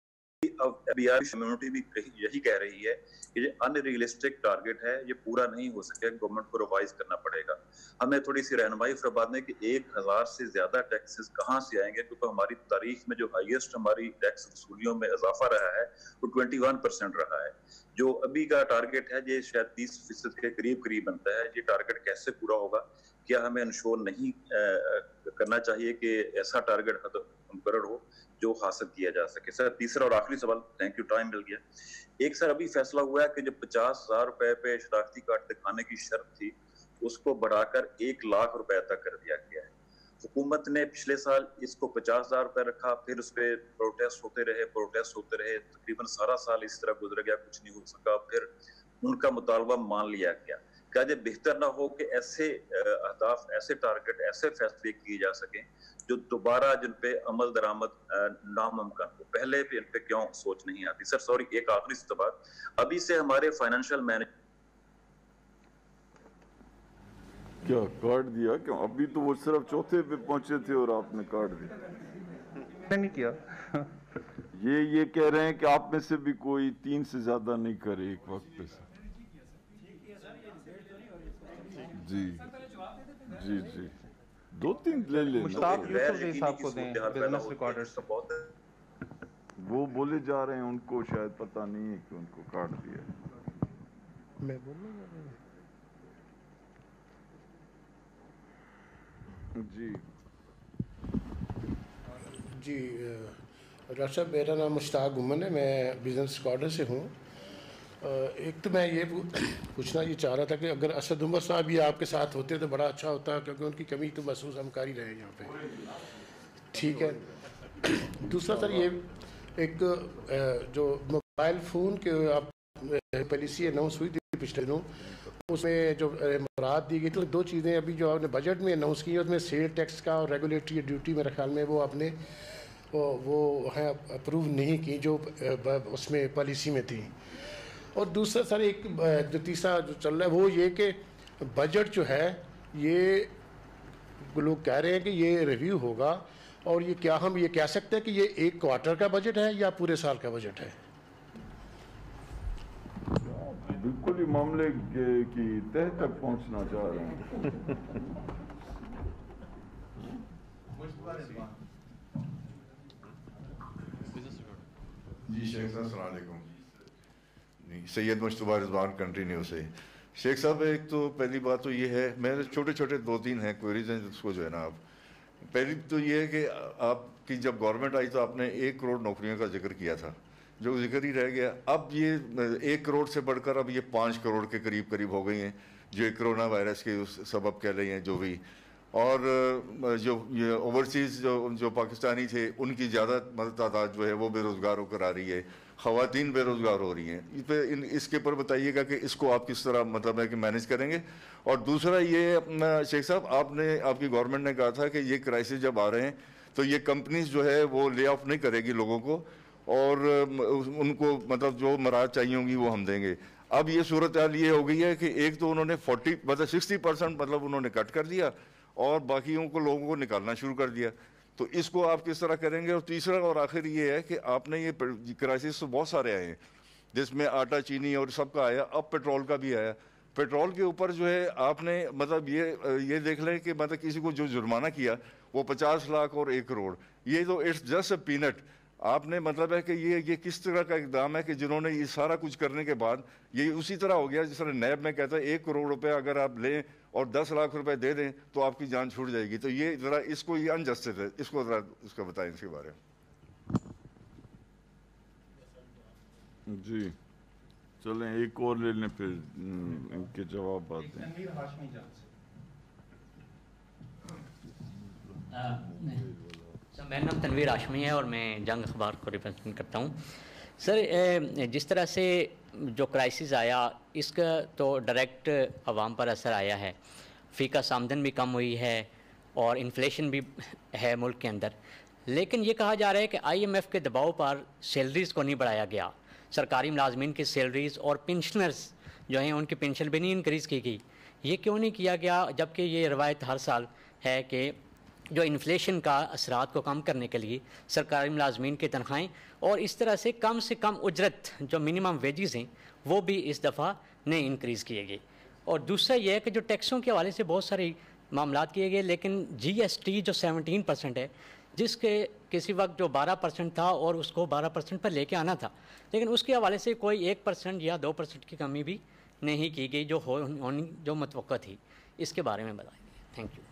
अब कम्युनिटी भी यही कह रही है कि ये अनरियलिस्टिक टारगेट है ये पूरा नहीं हो सकेगा गवर्नमेंट को रिवाइज करना पड़ेगा हमें थोड़ी सी रहनमाई फरबाद ने कि एक हजार से ज्यादा टैक्सेस कहाँ से आएंगे क्योंकि हमारी तारीख में जो हाईएस्ट हमारी टैक्स वसूलियों में इजाफा रहा है वो ट्वेंटी वन परसेंट रहा है जो अभी का टारगेट है ये शायद तीस फीसद के करीब करीब बनता है ये टारगेट कैसे पूरा होगा क्या हमें इंश्योर नहीं आ, करना चाहिए कि ऐसा टारगेट मुकर हो जो हासिल किया जा सके सर तीसरा और आखिरी सवाल थैंक यू टाइम मिल गया एक सर अभी फैसला हुआ है कि जो पचास हजार रुपए पे शराखती कार्ड दिखाने की शर्त थी उसको बढ़ाकर एक लाख रुपए तक कर दिया गया है हुकूमत ने पिछले साल इसको पचास हजार रुपए रखा फिर उस पर प्रोटेस्ट होते रहे प्रोटेस्ट होते रहे तकरीबन सारा साल इस तरह गुजर गया कुछ नहीं हो सका फिर उनका मुतालबा मान लिया गया क्या जब बेहतर ना हो कि ऐसे अहदाफ ऐसे टारगेट ऐसे फैसले किए जा सकें जो दोबारा जिनपे अमल दरामद नामुमकन हो पहले भी इन पे क्यों सोच नहीं आती सर सॉरी एक आखिरी सवाल अभी से हमारे फाइनेंशियल मैनेज क्या काट दिया क्यों अभी तो वो सिर्फ चौथे पे पहुंचे थे और आपने काट दिया नहीं किया ये ये कह रहे हैं कि आप में से भी कोई तीन से ज्यादा नहीं करे एक वक्त पे सर जी हाँ, जी जी दो तीन ले ले मुश्ताक यूसुफ जी साहब को दें बिजनेस रिकॉर्डर्स वो बोले जा रहे हैं उनको शायद पता नहीं है कि उनको काट दिया मैं रहा हूं जी जी डॉक्टर साहब मेरा नाम मुश्ताक गुमन है मैं बिजनेस रिकॉर्डर से हूँ एक तो मैं ये पूछना ये चाह रहा था कि अगर असद उमर साहब ये आपके साथ होते तो बड़ा अच्छा होता क्योंकि उनकी कमी तो महसूस हम कर ही रहे हैं यहाँ पे ठीक है दूसरा सर ये एक जो मोबाइल फ़ोन के आप पॉलिसी अनाउंस हुई थी पिछले दिनों उसमें जो मुराद दी गई थी दो चीज़ें अभी जो आपने बजट में अनाउंस की उसमें सेल टैक्स का और रेगुलेटरी ड्यूटी मेरे ख्याल में वो आपने वो हैं अप्रूव नहीं की जो उसमें पॉलिसी में थी और दूसरा सर एक जो तीसरा जो चल रहा है वो ये कि बजट जो है ये लोग कह रहे हैं कि ये रिव्यू होगा और ये क्या हम ये कह सकते हैं कि ये एक क्वार्टर का बजट है या पूरे साल का बजट है बिल्कुल ही मामले की तह तक पहुंचना चाह रहे हैं जी शेख साहब नहीं सैयद मुशतबा रिजवान कंटिन्यू से शेख साहब एक तो पहली बात तो ये है मेरे छोटे छोटे दो तीन हैं क्वेरीज हैं उसको जो है ना आप पहली तो ये है कि आपकी जब गवर्नमेंट आई तो आपने एक करोड़ नौकरियों का जिक्र किया था जो जिक्र ही रह गया अब ये एक करोड़ से बढ़कर अब ये पाँच करोड़ के करीब करीब हो गई हैं जो एक कोरोना वायरस के उस सबब कह रही हैं जो भी और जो ओवरसीज़ जो जो पाकिस्तानी थे उनकी ज़्यादा मतलब तादाद जो है वो बेरोज़गार होकर आ रही है खातन बेरोज़गार हो रही हैं इस पर इन इसके ऊपर बताइएगा कि इसको आप किस तरह मतलब है कि मैनेज करेंगे और दूसरा ये शेख साहब आपने आपकी गवर्नमेंट ने कहा था कि ये क्राइसिस जब आ रहे हैं तो ये कंपनीज जो है वो ले ऑफ नहीं करेगी लोगों को और उनको मतलब जो मराज चाहिए होंगी वो हम देंगे अब ये सूरत हाल ये हो गई है कि एक तो उन्होंने फोर्टी मतलब सिक्सटी परसेंट मतलब उन्होंने कट कर दिया और बाकियों को लोगों को निकालना शुरू कर दिया तो इसको आप किस तरह करेंगे और तीसरा और आखिर ये है कि आपने ये क्राइसिस तो बहुत सारे आए हैं जिसमें आटा चीनी और सब का आया अब पेट्रोल का भी आया पेट्रोल के ऊपर जो है आपने मतलब ये ये देख लें कि मतलब किसी को जो जुर्माना किया वो पचास लाख और एक करोड़ ये तो इट्स जस्ट अ पीनट आपने मतलब है कि ये ये किस तरह का इकदाम है कि जिन्होंने ये सारा कुछ करने के बाद ये उसी तरह हो गया जिस तरह नैब में कहता है एक करोड़ रुपए अगर आप लें और दस लाख रुपए दे दें तो आपकी जान छूट जाएगी तो ये ज़रा इसको ये अनजस्टिस है इसको ज़रा उसका बताएं इसके बारे में जी चलें एक और ले लें फिर हम्म, इनके जवाब बात दें मेरा नाम तनवीर आशमी है और मैं जंग अखबार को रिप्रेजेंट करता हूँ सर जिस तरह से जो क्राइसिस आया इसका तो डायरेक्ट आवाम पर असर आया है फी का आमदन भी कम हुई है और इन्फ्लेशन भी है मुल्क के अंदर लेकिन ये कहा जा रहा है कि आईएमएफ के दबाव पर सैलरीज़ को नहीं बढ़ाया गया सरकारी मुलाजमीन की सैलरीज़ और पेंशनर्स जो हैं उनकी पेंशन भी नहीं इनक्रीज़ की गई ये क्यों नहीं किया गया जबकि ये रवायत हर साल है कि जो इन्फ्लेशन का असरात को कम करने के लिए सरकारी मुलाजमीन की तनख्वाहें और इस तरह से कम से कम उजरत जो मिनिमम वेजेस हैं वो भी इस दफ़ा नहीं इंक्रीज़ किए गए और दूसरा यह है कि जो टैक्सों के हवाले से बहुत सारे मामला किए गए लेकिन जीएसटी जो 17 परसेंट है जिसके किसी वक्त जो 12 परसेंट था और उसको 12 परसेंट पर लेके आना था लेकिन उसके हवाले से कोई एक परसेंट या दो परसेंट की कमी भी नहीं की गई जो हो, होनी जो मतवक़ थी इसके बारे में बताएंगे थैंक यू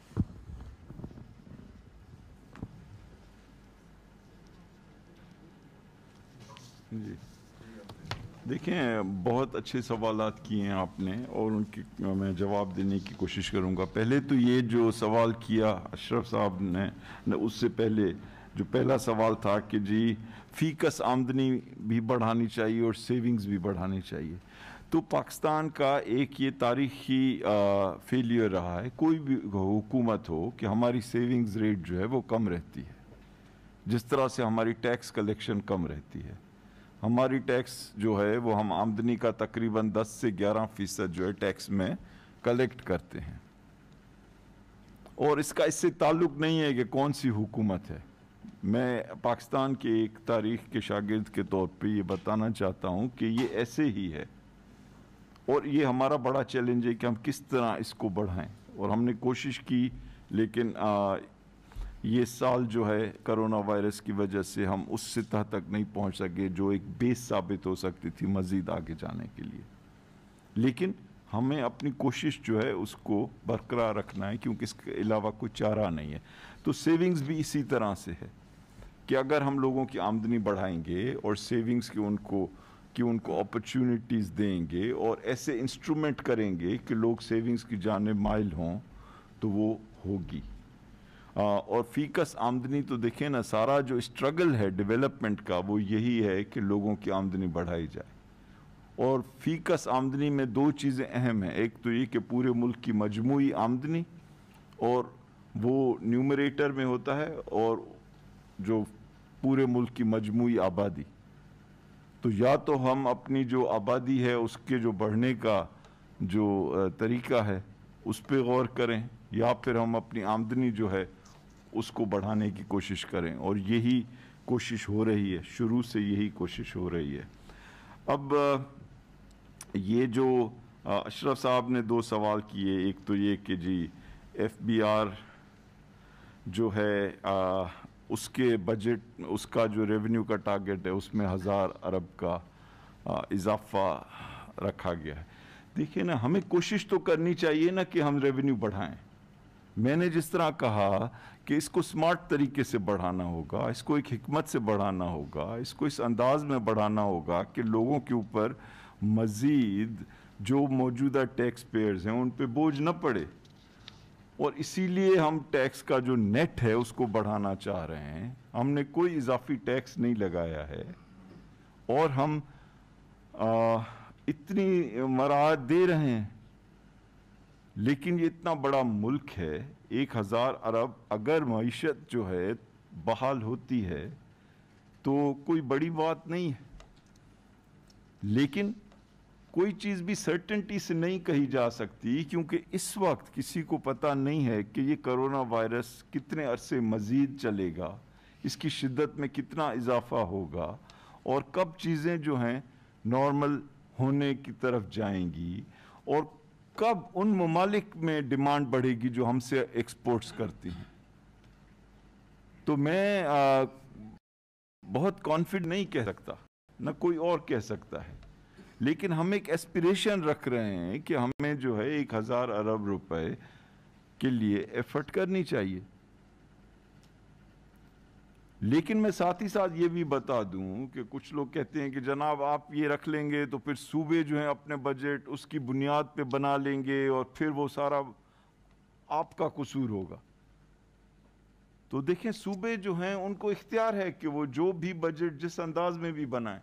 जी देखें बहुत अच्छे सवाल किए हैं आपने और उनके मैं जवाब देने की कोशिश करूंगा पहले तो ये जो सवाल किया अशरफ साहब ने उससे पहले जो पहला सवाल था कि जी फीकस आमदनी भी बढ़ानी चाहिए और सेविंग्स भी बढ़ानी चाहिए तो पाकिस्तान का एक ये तारीखी फेलियर रहा है कोई भी हुकूमत हो कि हमारी सेविंग्स रेट जो है वो कम रहती है जिस तरह से हमारी टैक्स कलेक्शन कम रहती है हमारी टैक्स जो है वो हम आमदनी का तकरीबन 10 से 11 फीसद जो है टैक्स में कलेक्ट करते हैं और इसका इससे ताल्लुक नहीं है कि कौन सी हुकूमत है मैं पाकिस्तान के एक तारीख के शागिर्द के तौर पे ये बताना चाहता हूँ कि ये ऐसे ही है और ये हमारा बड़ा चैलेंज है कि हम किस तरह इसको बढ़ाएं और हमने कोशिश की लेकिन आ, ये साल जो है करोना वायरस की वजह से हम उस सतह तक नहीं पहुंच सके जो एक बेस साबित हो सकती थी मज़ीद आगे जाने के लिए लेकिन हमें अपनी कोशिश जो है उसको बरकरार रखना है क्योंकि इसके अलावा कोई चारा नहीं है तो सेविंग्स भी इसी तरह से है कि अगर हम लोगों की आमदनी बढ़ाएंगे और सेविंग्स की उनको कि उनको अपॉर्चुनिटीज़ देंगे और ऐसे इंस्ट्रूमेंट करेंगे कि लोग सेविंग्स की जाने माइल हों तो वो होगी और फीकस आमदनी तो देखें ना सारा जो स्ट्रगल है डेवलपमेंट का वो यही है कि लोगों की आमदनी बढ़ाई जाए और फीकस आमदनी में दो चीज़ें अहम हैं एक तो ये कि पूरे मुल्क की मजमू आमदनी और वो न्यूमरेटर में होता है और जो पूरे मुल्क की मजमू आबादी तो या तो हम अपनी जो आबादी है उसके जो बढ़ने का जो तरीका है उस पर गौर करें या फिर हम अपनी आमदनी जो है उसको बढ़ाने की कोशिश करें और यही कोशिश हो रही है शुरू से यही कोशिश हो रही है अब ये जो अशरफ साहब ने दो सवाल किए एक तो ये कि जी एफबीआर जो है आ, उसके बजट उसका जो रेवेन्यू का टारगेट है उसमें हज़ार अरब का इजाफा रखा गया है देखिए ना हमें कोशिश तो करनी चाहिए ना कि हम रेवेन्यू बढ़ाएं मैंने जिस तरह कहा कि इसको स्मार्ट तरीके से बढ़ाना होगा इसको एक हमत से बढ़ाना होगा इसको इस अंदाज में बढ़ाना होगा कि लोगों के ऊपर मज़ीद जो मौजूदा टैक्स पेयर्स हैं उन पर बोझ न पड़े और इसीलिए हम टैक्स का जो नेट है उसको बढ़ाना चाह रहे हैं हमने कोई इजाफी टैक्स नहीं लगाया है और हम आ, इतनी मराहत दे रहे हैं लेकिन ये इतना बड़ा मुल्क है एक हज़ार अरब अगर मीशत जो है बहाल होती है तो कोई बड़ी बात नहीं है लेकिन कोई चीज़ भी सर्टेंटी से नहीं कही जा सकती क्योंकि इस वक्त किसी को पता नहीं है कि ये करोना वायरस कितने अरसे मज़ीद चलेगा इसकी शिद्दत में कितना इजाफा होगा और कब चीज़ें जो हैं नॉर्मल होने की तरफ जाएंगी और कब उन ममालिक में डिमांड बढ़ेगी जो हमसे एक्सपोर्ट्स करती हैं तो मैं आ, बहुत कॉन्फिडेंट नहीं कह सकता ना कोई और कह सकता है लेकिन हम एक एस्पिरेशन रख रहे हैं कि हमें जो है एक हज़ार अरब रुपए के लिए एफर्ट करनी चाहिए लेकिन मैं साथ ही साथ ये भी बता दूं कि कुछ लोग कहते हैं कि जनाब आप ये रख लेंगे तो फिर सूबे जो हैं अपने बजट उसकी बुनियाद पे बना लेंगे और फिर वो सारा आपका कसूर होगा तो देखें सूबे जो हैं उनको इख्तियार है कि वो जो भी बजट जिस अंदाज में भी बनाएं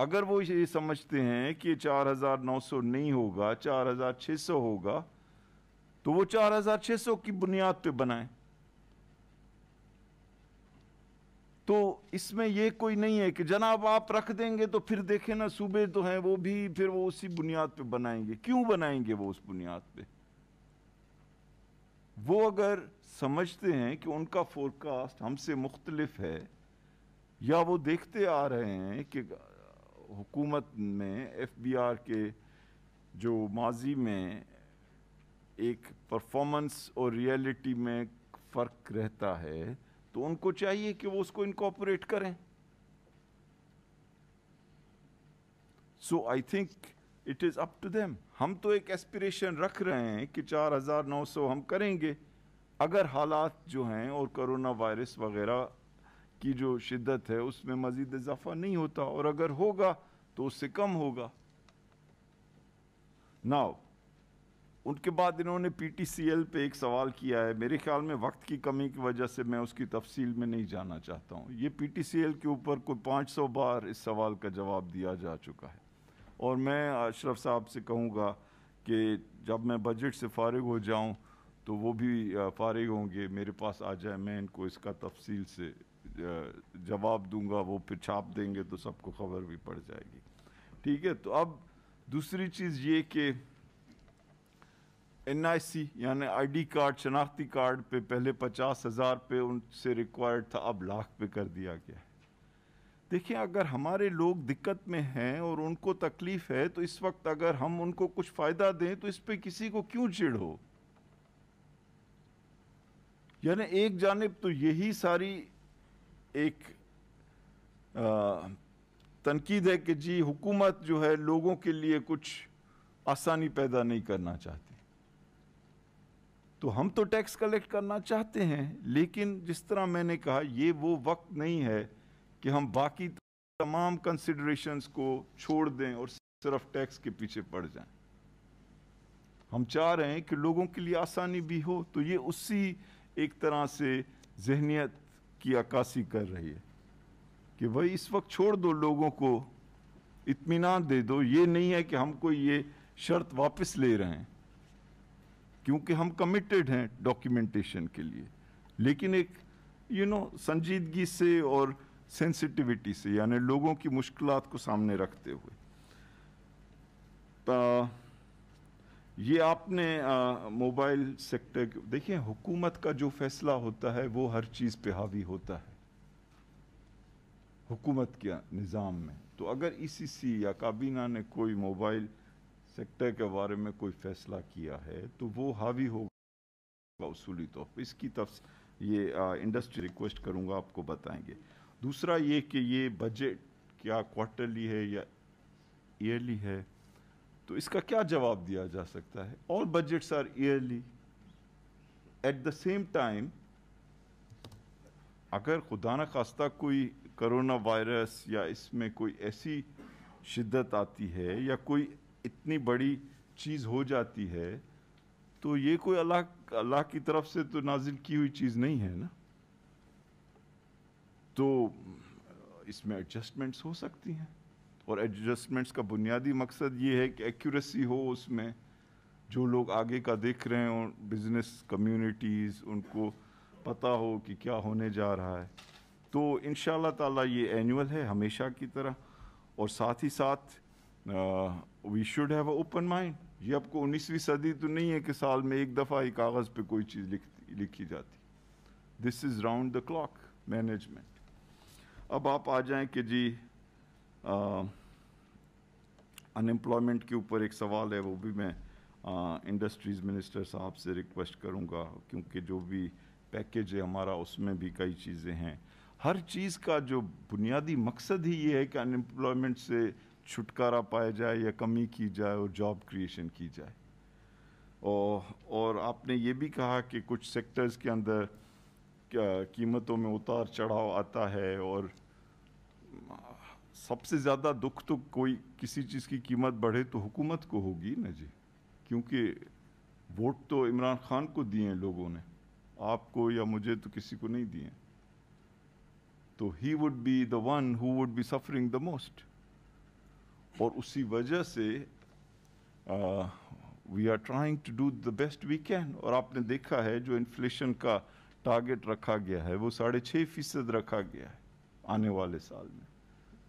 अगर वो ये समझते हैं कि चार हज़ार नौ सौ नहीं होगा चार हज़ार छः सौ होगा तो वो चार हज़ार छः सौ की बुनियाद पे बनाएं तो इसमें ये कोई नहीं है कि जनाब आप रख देंगे तो फिर देखें ना सूबे तो हैं वो भी फिर वो उसी बुनियाद पे बनाएंगे क्यों बनाएंगे वो उस बुनियाद पे वो अगर समझते हैं कि उनका फोरकास्ट हमसे मुख्तलिफ है या वो देखते आ रहे हैं कि हुकूमत में एफ बी आर के जो माजी में एक परफॉर्मेंस और रियलिटी में फ़र्क रहता है तो उनको चाहिए कि वो उसको इनकॉपरेट करें so I think it is up to them हम तो एक एस्पिरेशन रख रहे हैं कि 4,900 हम करेंगे अगर हालात जो हैं और कोरोना वायरस वगैरह की जो शिद्दत है उसमें मज़ीद इजाफा नहीं होता और अगर होगा तो उससे कम होगा नाउ उनके बाद इन्होंने पीटीसीएल पे एक सवाल किया है मेरे ख्याल में वक्त की कमी की वजह से मैं उसकी तफसील में नहीं जाना चाहता हूँ ये पीटीसीएल के ऊपर कोई 500 बार इस सवाल का जवाब दिया जा चुका है और मैं अशरफ साहब से कहूँगा कि जब मैं बजट से फारग हो जाऊँ तो वो भी फारग होंगे मेरे पास आ जाए मैं इनको इसका तफसील से जवाब दूंगा वो फिर छाप देंगे तो सबको खबर भी पड़ जाएगी ठीक है तो अब दूसरी चीज़ ये कि एन आई सी यानी आई डी कार्ड शनाख्ती कार्ड पे पहले पचास हज़ार पे उनसे रिक्वायर्ड था अब लाख पे कर दिया गया है देखिए अगर हमारे लोग दिक्कत में हैं और उनको तकलीफ़ है तो इस वक्त अगर हम उनको कुछ फ़ायदा दें तो इस पर किसी को क्यों चिड़ हो यानी एक जानब तो यही सारी एक तनकीद है कि जी हुकूमत जो है लोगों के लिए कुछ आसानी पैदा नहीं करना चाहती तो हम तो टैक्स कलेक्ट करना चाहते हैं लेकिन जिस तरह मैंने कहा ये वो वक्त नहीं है कि हम बाकी तमाम कंसिडरेशंस को छोड़ दें और सिर्फ टैक्स के पीछे पड़ जाएं हम चाह रहे हैं कि लोगों के लिए आसानी भी हो तो ये उसी एक तरह से जहनीत की अक्सी कर रही है कि भाई इस वक्त छोड़ दो लोगों को इतमान दे दो ये नहीं है कि हमको ये शर्त वापस ले रहे हैं क्योंकि हम कमिटेड हैं डॉक्यूमेंटेशन के लिए लेकिन एक यू नो संजीदगी से और सेंसिटिविटी से यानी लोगों की मुश्किल को सामने रखते हुए ये आपने मोबाइल सेक्टर देखिए हुकूमत का जो फैसला होता है वो हर चीज़ पे हावी होता है हुकूमत के निज़ाम में तो अगर ईसीसी e या काबीना ने कोई मोबाइल सेक्टर के बारे में कोई फैसला किया है तो वो हावी होगा उसूली तौर पर इसकी तफ ये आ, इंडस्ट्री रिक्वेस्ट करूँगा आपको बताएंगे दूसरा ये कि ये बजट क्या क्वार्टरली है या ईयरली है तो इसका क्या जवाब दिया जा सकता है all budgets are yearly at the same time अगर खुदा न खास्ता कोई करोना वायरस या इसमें कोई ऐसी शिद्दत आती है या कोई इतनी बड़ी चीज़ हो जाती है तो ये कोई अल्लाह अल्लाह की तरफ से तो नाजिल की हुई चीज़ नहीं है ना तो इसमें एडजस्टमेंट्स हो सकती हैं और एडजस्टमेंट्स का बुनियादी मकसद ये है कि एक्यूरेसी हो उसमें जो लोग आगे का देख रहे हैं और बिज़नेस कम्युनिटीज़ उनको पता हो कि क्या होने जा रहा है तो इन ताला ये एनुअल है हमेशा की तरह और साथ ही साथ uh, we should have open mind ये आपको उन्नीसवीं सदी तो नहीं है कि साल में एक दफ़ा ही कागज़ पे कोई चीज़ लिख लिखी जाती this is round the clock management अब आप आ जाएं कि जी अनएम्प्लॉयमेंट के ऊपर एक सवाल है वो भी मैं इंडस्ट्रीज़ मिनिस्टर साहब से रिक्वेस्ट करूंगा क्योंकि जो भी पैकेज है हमारा उसमें भी कई चीज़ें हैं हर चीज़ का जो बुनियादी मकसद ही ये है कि अनएम्प्लॉयमेंट से छुटकारा पाया जाए या कमी की जाए और जॉब क्रिएशन की जाए और और आपने ये भी कहा कि कुछ सेक्टर्स के अंदर कीमतों में उतार चढ़ाव आता है और सबसे ज़्यादा दुख तो कोई किसी चीज़ की कीमत बढ़े तो हुकूमत को होगी ना जी क्योंकि वोट तो इमरान खान को दिए हैं लोगों ने आपको या मुझे तो किसी को नहीं दिए तो ही would be the one who would be suffering the most और उसी वजह से we are trying to do the best we can और आपने देखा है जो इन्फ्लेशन का टारगेट रखा गया है वो साढ़े छः फीसद रखा गया है आने वाले साल में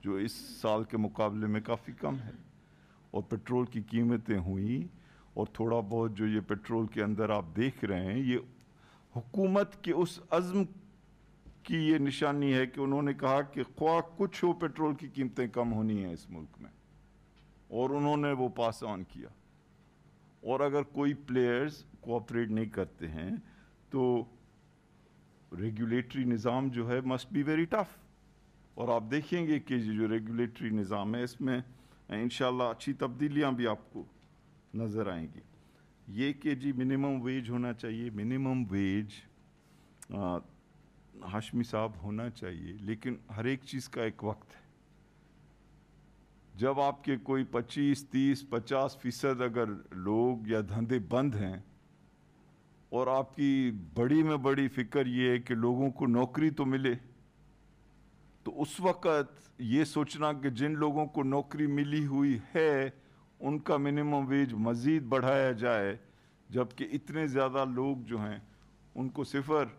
जो इस साल के मुकाबले में काफ़ी कम है और पेट्रोल की कीमतें हुई और थोड़ा बहुत जो ये पेट्रोल के अंदर आप देख रहे हैं ये हुकूमत के उस अज़म की ये निशानी है कि उन्होंने कहा कि ख्वा कुछ हो पेट्रोल की कीमतें कम होनी हैं इस मुल्क में और उन्होंने वो पास ऑन किया और अगर कोई प्लेयर्स कोऑपरेट नहीं करते हैं तो रेगुलेटरी निज़ाम जो है मस्ट बी वेरी टफ और आप देखेंगे कि जो रेगुलेटरी निज़ाम है इसमें इन अच्छी तब्दीलियाँ भी आपको नज़र आएंगी ये कि जी मिनिमम वेज होना चाहिए मिनिमम वेज हाशमी साहब होना चाहिए लेकिन हर एक चीज़ का एक वक्त है जब आपके कोई 25, 30, 50 फीसद अगर लोग या धंधे बंद हैं और आपकी बड़ी में बड़ी फिक्र ये है कि लोगों को नौकरी तो मिले तो उस वक़्त ये सोचना कि जिन लोगों को नौकरी मिली हुई है उनका मिनिमम वेज मज़ीद बढ़ाया जाए जबकि इतने ज़्यादा लोग जो हैं उनको सिफर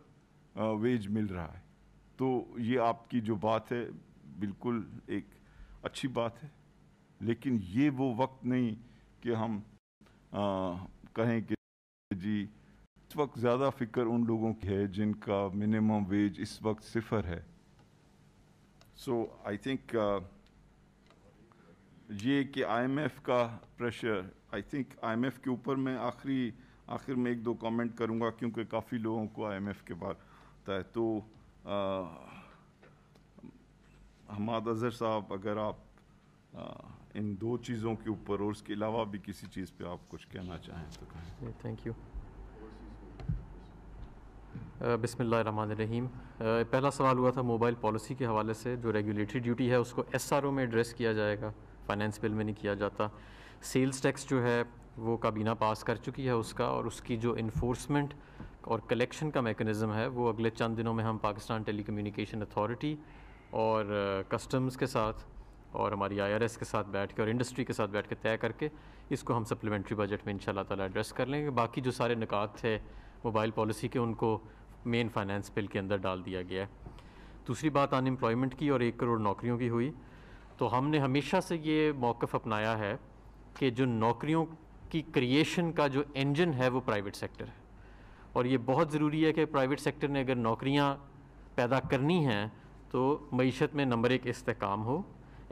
वेज मिल रहा है तो ये आपकी जो बात है बिल्कुल एक अच्छी बात है लेकिन ये वो वक्त नहीं कि हम आ, कहें कि जी इस वक्त ज़्यादा फिक्र उन लोगों की है जिनका मिनिमम वेज इस वक्त सिफर है सो आई थिंक ये कि आईएमएफ का प्रेशर आई थिंक आईएमएफ के ऊपर मैं आखिरी आखिर में एक दो कमेंट करूँगा क्योंकि काफ़ी लोगों को आईएमएफ के बारे है तो आ, हमाद अजहर साहब अगर आप आ, इन दो चीज़ों के ऊपर और उसके अलावा भी किसी चीज़ पे आप कुछ कहना चाहें तो कहें थैंक यू बसमिल रहीम पहला सवाल हुआ था मोबाइल पॉलिसी के हवाले से जो रेगुलेटरी ड्यूटी है उसको एस आर ओ में एड्रेस किया जाएगा फाइनेंस बिल में नहीं किया जाता सेल्स टैक्स जो है वो काबीना पास कर चुकी है उसका और उसकी जो इन्फोर्समेंट और कलेक्शन का मेकनिज़म है वो अगले चंद दिनों में हम पाकिस्तान टेलीकम्युनिकेशन अथॉरिटी और कस्टम्स uh, के साथ और हमारी आईआरएस के साथ बैठ के और इंडस्ट्री के साथ बैठ के तय करके इसको हम सप्लीमेंट्री बजट में इन ताला एड्रेस कर लेंगे बाकी जो सारे निकात थे मोबाइल पॉलिसी के उनको मेन फाइनेंस बिल के अंदर डाल दिया गया है दूसरी बात अनएम्प्लॉयमेंट की और एक करोड़ नौकरियों की हुई तो हमने हमेशा से ये मौक़ अपनाया है कि जो नौकरियों की क्रिएशन का जो इंजन है वो प्राइवेट सेक्टर है और ये बहुत ज़रूरी है कि प्राइवेट सेक्टर ने अगर नौकरियाँ पैदा करनी हैं तो मीशत में नंबर एक इसकाम हो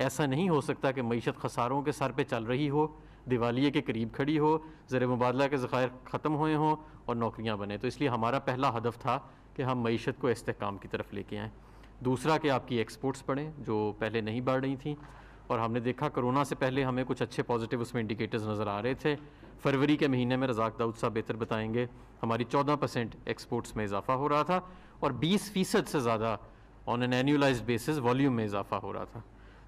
ऐसा नहीं हो सकता कि मीशत खसारों के सर पर चल रही हो दिवालिये के करीब खड़ी हो ज़र मुबादला के ख़ायर ख़त्म हुए हों और नौकरियाँ बने तो इसलिए हमारा पहला हदफ था कि हम मीशत को इसकाम की तरफ लेके आएँ दूसरा कि आपकी एक्सपोर्ट्स बढ़ें जो पहले नहीं बढ़ रही थी और हमने देखा कोरोना से पहले हमें कुछ अच्छे पॉजिटिव उसमें इंडिकेटर्स नज़र आ रहे थे फरवरी के महीने में रजाक दाऊद साहब बेहतर बताएंगे हमारी 14 परसेंट एक्सपोर्ट्स में इजाफा हो रहा था और 20 फीसद से ज़्यादा on an annualize basis volume में इजाफा हो रहा था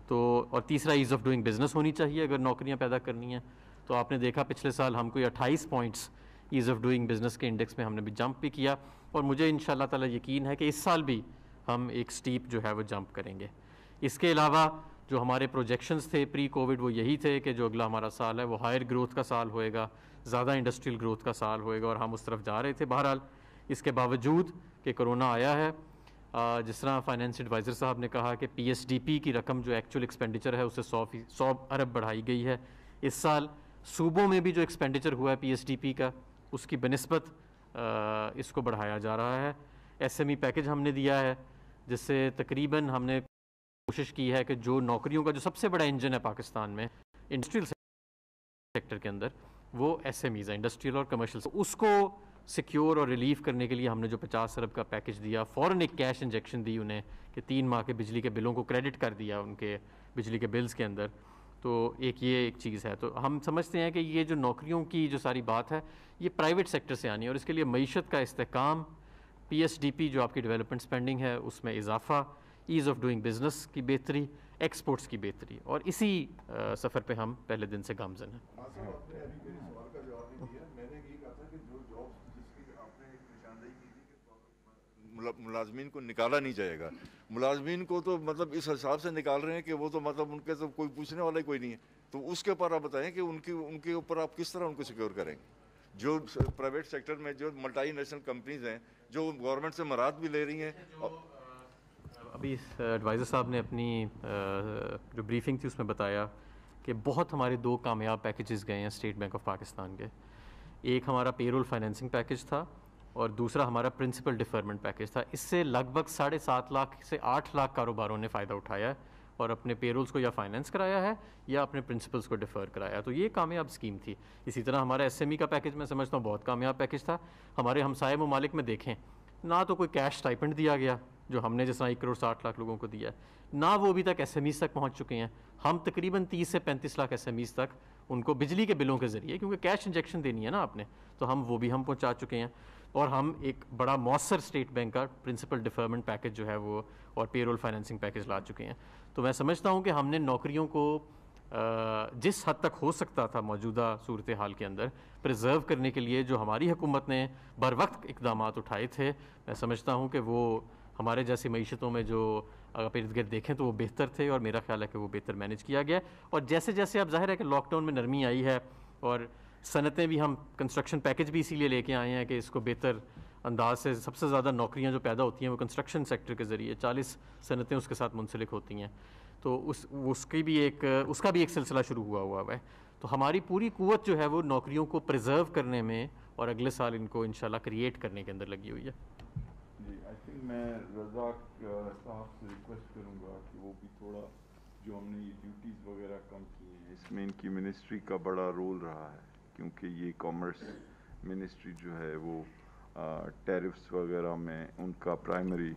तो और तीसरा ईज़ ऑफ डूइंग बिज़नेस होनी चाहिए अगर नौकरियां पैदा करनी है तो आपने देखा पिछले साल हम कोई अट्ठाईस points ease of doing business के इंडेक्स में हमने भी जंप भी किया और मुझे इन ताला यकीन है कि इस साल भी हम एक स्टीप जो है वो जंप करेंगे इसके अलावा जो हमारे प्रोजेक्शंस थे प्री कोविड वो यही थे कि जो अगला हमारा साल है वो हायर ग्रोथ का साल होएगा ज़्यादा इंडस्ट्रियल ग्रोथ का साल होएगा और हम उस तरफ जा रहे थे बहरहाल इसके बावजूद कि कोरोना आया है जिस तरह फाइनेंस एडवाइज़र साहब ने कहा कि पीएसडीपी की रकम जो एक्चुअल एक्सपेंडिचर है उसे सौ सौ अरब बढ़ाई गई है इस साल सूबों में भी जो एक्सपेंडिचर हुआ है पीएसडीपी का उसकी बनस्बत इसको बढ़ाया जा रहा है एसएमई पैकेज e हमने दिया है जिससे तकरीबन हमने कोशिश की है कि जो नौकरियों का जो सबसे बड़ा इंजन है पाकिस्तान में इंडस्ट्रियल सेक्टर के अंदर वो एस एम ईज़ है इंडस्ट्रियल और कमर्शियल उसको सिक्योर और रिलीफ करने के लिए हमने जो पचास अरब का पैकेज दिया फ़ौरन एक कैश इंजेक्शन दी उन्हें कि तीन माह के बिजली के बिलों को क्रेडिट कर दिया उनके बिजली के बिल्स के अंदर तो एक ये एक चीज़ है तो हम समझते हैं कि ये जो नौकरियों की जो सारी बात है ये प्राइवेट सेक्टर से आनी है और इसके लिए मीशत का इस्तेकाम पी एस डी पी जो आपकी डेवलपमेंट स्पेंडिंग है उसमें इजाफा ईज़ ऑफ डूइंग बिजनेस की बेहतरी एक्सपोर्ट्स की बेहतरी और इसी सफ़र पे हम पहले दिन से गामजन हैं मुलाजमीन को निकाला नहीं जाएगा मुलाजमीन को तो मतलब इस हिसाब से निकाल रहे हैं कि वो तो मतलब उनके तो कोई पूछने वाला ही कोई नहीं है तो उसके ऊपर आप बताएं कि उनकी उनके ऊपर आप किस तरह उनको सिक्योर करेंगे जो प्राइवेट सेक्टर में जो मल्टी नेशनल कंपनीज हैं जो गवर्नमेंट से मराद भी ले रही हैं अभी एडवाइज़र साहब ने अपनी जो ब्रीफिंग थी उसमें बताया कि बहुत हमारे दो कामयाब पैकेजेस गए हैं स्टेट बैंक ऑफ पाकिस्तान के एक हमारा पेरोल फाइनेंसिंग पैकेज था और दूसरा हमारा प्रिंसिपल डिफरमेंट पैकेज था इससे लगभग साढ़े सात लाख से आठ लाख कारोबारों ने फ़ायदा उठाया है और अपने पेरोल्स को या फाइनेंस कराया है या अपने प्रिंसिपल्स को डिफ़र कराया तो ये कामयाब स्कीम थी इसी तरह हमारा एस e का पैकेज मैं समझता हूँ बहुत कामयाब पैकेज था हमारे हमसाय ममालिक में देखें ना तो कोई कैश टाइपेंट दिया गया जो हमने जिस तरह एक करोड़ साठ लाख लोगों को दिया है ना वो अभी तक एस तक पहुँच चुके हैं हम तकरीबन तीस से पैंतीस लाख एस तक उनको बिजली के बिलों के ज़रिए क्योंकि कैश इंजेक्शन देनी है ना आपने तो हम वो भी हम पहुँचा चुके हैं और हम एक बड़ा मौसर स्टेट बैंक का प्रिंसिपल डिफर्मेंट पैकेज जो है वो और पेरोल फाइनेंसिंग पैकेज ला चुके हैं तो मैं समझता हूँ कि हमने नौकरियों को जिस हद तक हो सकता था मौजूदा सूरत हाल के अंदर प्रिजर्व करने के लिए जो हमारी हुकूमत ने बर वक्त इकदाम उठाए थे मैं समझता हूँ कि वो हमारे जैसी मीशतों में जो अगर इर्द गिर्द देखें तो वो बेहतर थे और मेरा ख्याल है कि वो बेहतर मैनेज किया गया और जैसे जैसे अब जाहिर है कि लॉकडाउन में नरमी आई है और सनतें भी हम कंस्ट्रक्शन पैकेज भी इसीलिए लेके आए हैं कि इसको बेहतर अंदाज से सबसे ज़्यादा नौकरियां जो पैदा होती हैं वो कंस्ट्रक्शन सेक्टर के ज़रिए चालीस सनतें उसके साथ मुंसलिक होती हैं तो उस उसकी भी एक उसका भी एक सिलसिला शुरू हुआ हुआ है तो हमारी पूरी कुत जो है वो नौकरियों को प्रिजर्व करने में और अगले साल इनको इन क्रिएट करने के अंदर लगी हुई है मैं रजा साहब से रिक्वेस्ट करूँगा कि वो भी थोड़ा जो हमने ये ड्यूटीज़ वगैरह कम की हैं इसमें इनकी मिनिस्ट्री का बड़ा रोल रहा है क्योंकि ये कॉमर्स मिनिस्ट्री जो है वो टैरिफ्स वगैरह में उनका प्राइमरी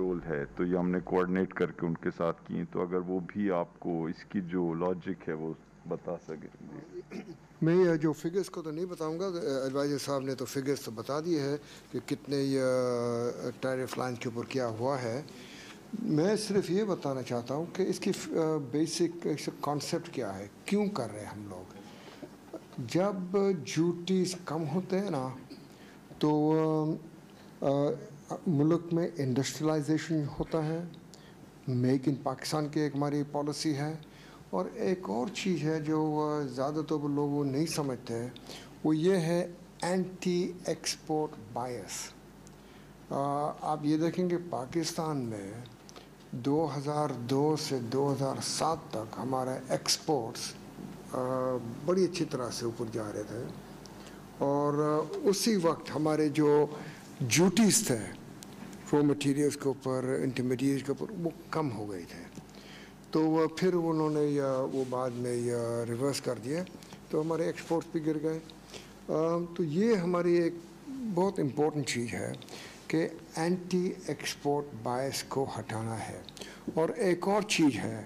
रोल है तो ये हमने कोऑर्डिनेट करके उनके साथ किए तो अगर वो भी आपको इसकी जो लॉजिक है वो बता सके मैं ये जो फिगर्स को तो नहीं बताऊंगा एडवाइज़र साहब ने तो फिगर्स तो बता दिए है कि कितने टैरिफ लाइन के ऊपर क्या हुआ है मैं सिर्फ ये बताना चाहता हूँ कि इसकी बेसिक कॉन्सेप्ट क्या है क्यों कर रहे हैं हम लोग जब ड्यूटीज़ कम होते हैं ना तो मुल्क में इंडस्ट्रियलाइजेशन होता है मेक इन पाकिस्तान की एक हमारी पॉलिसी है और एक और चीज़ है जो ज़्यादातर लोग नहीं समझते हैं वो ये है एंटी एक्सपोर्ट बायस आप ये देखेंगे पाकिस्तान में 2002 से 2007 तक हमारा एक्सपोर्ट्स बड़ी अच्छी तरह से ऊपर जा रहे थे और उसी वक्त हमारे जो ड्यूटीज़ थे रो मटेरियल्स के ऊपर इंटरमीडिएट के ऊपर वो कम हो गए थे तो फिर उन्होंने या वो बाद में या रिवर्स कर दिया तो हमारे एक्सपोर्ट्स भी गिर गए तो ये हमारी एक बहुत इम्पोर्टेंट चीज़ है कि एंटी एक्सपोर्ट बायस को हटाना है और एक और चीज़ है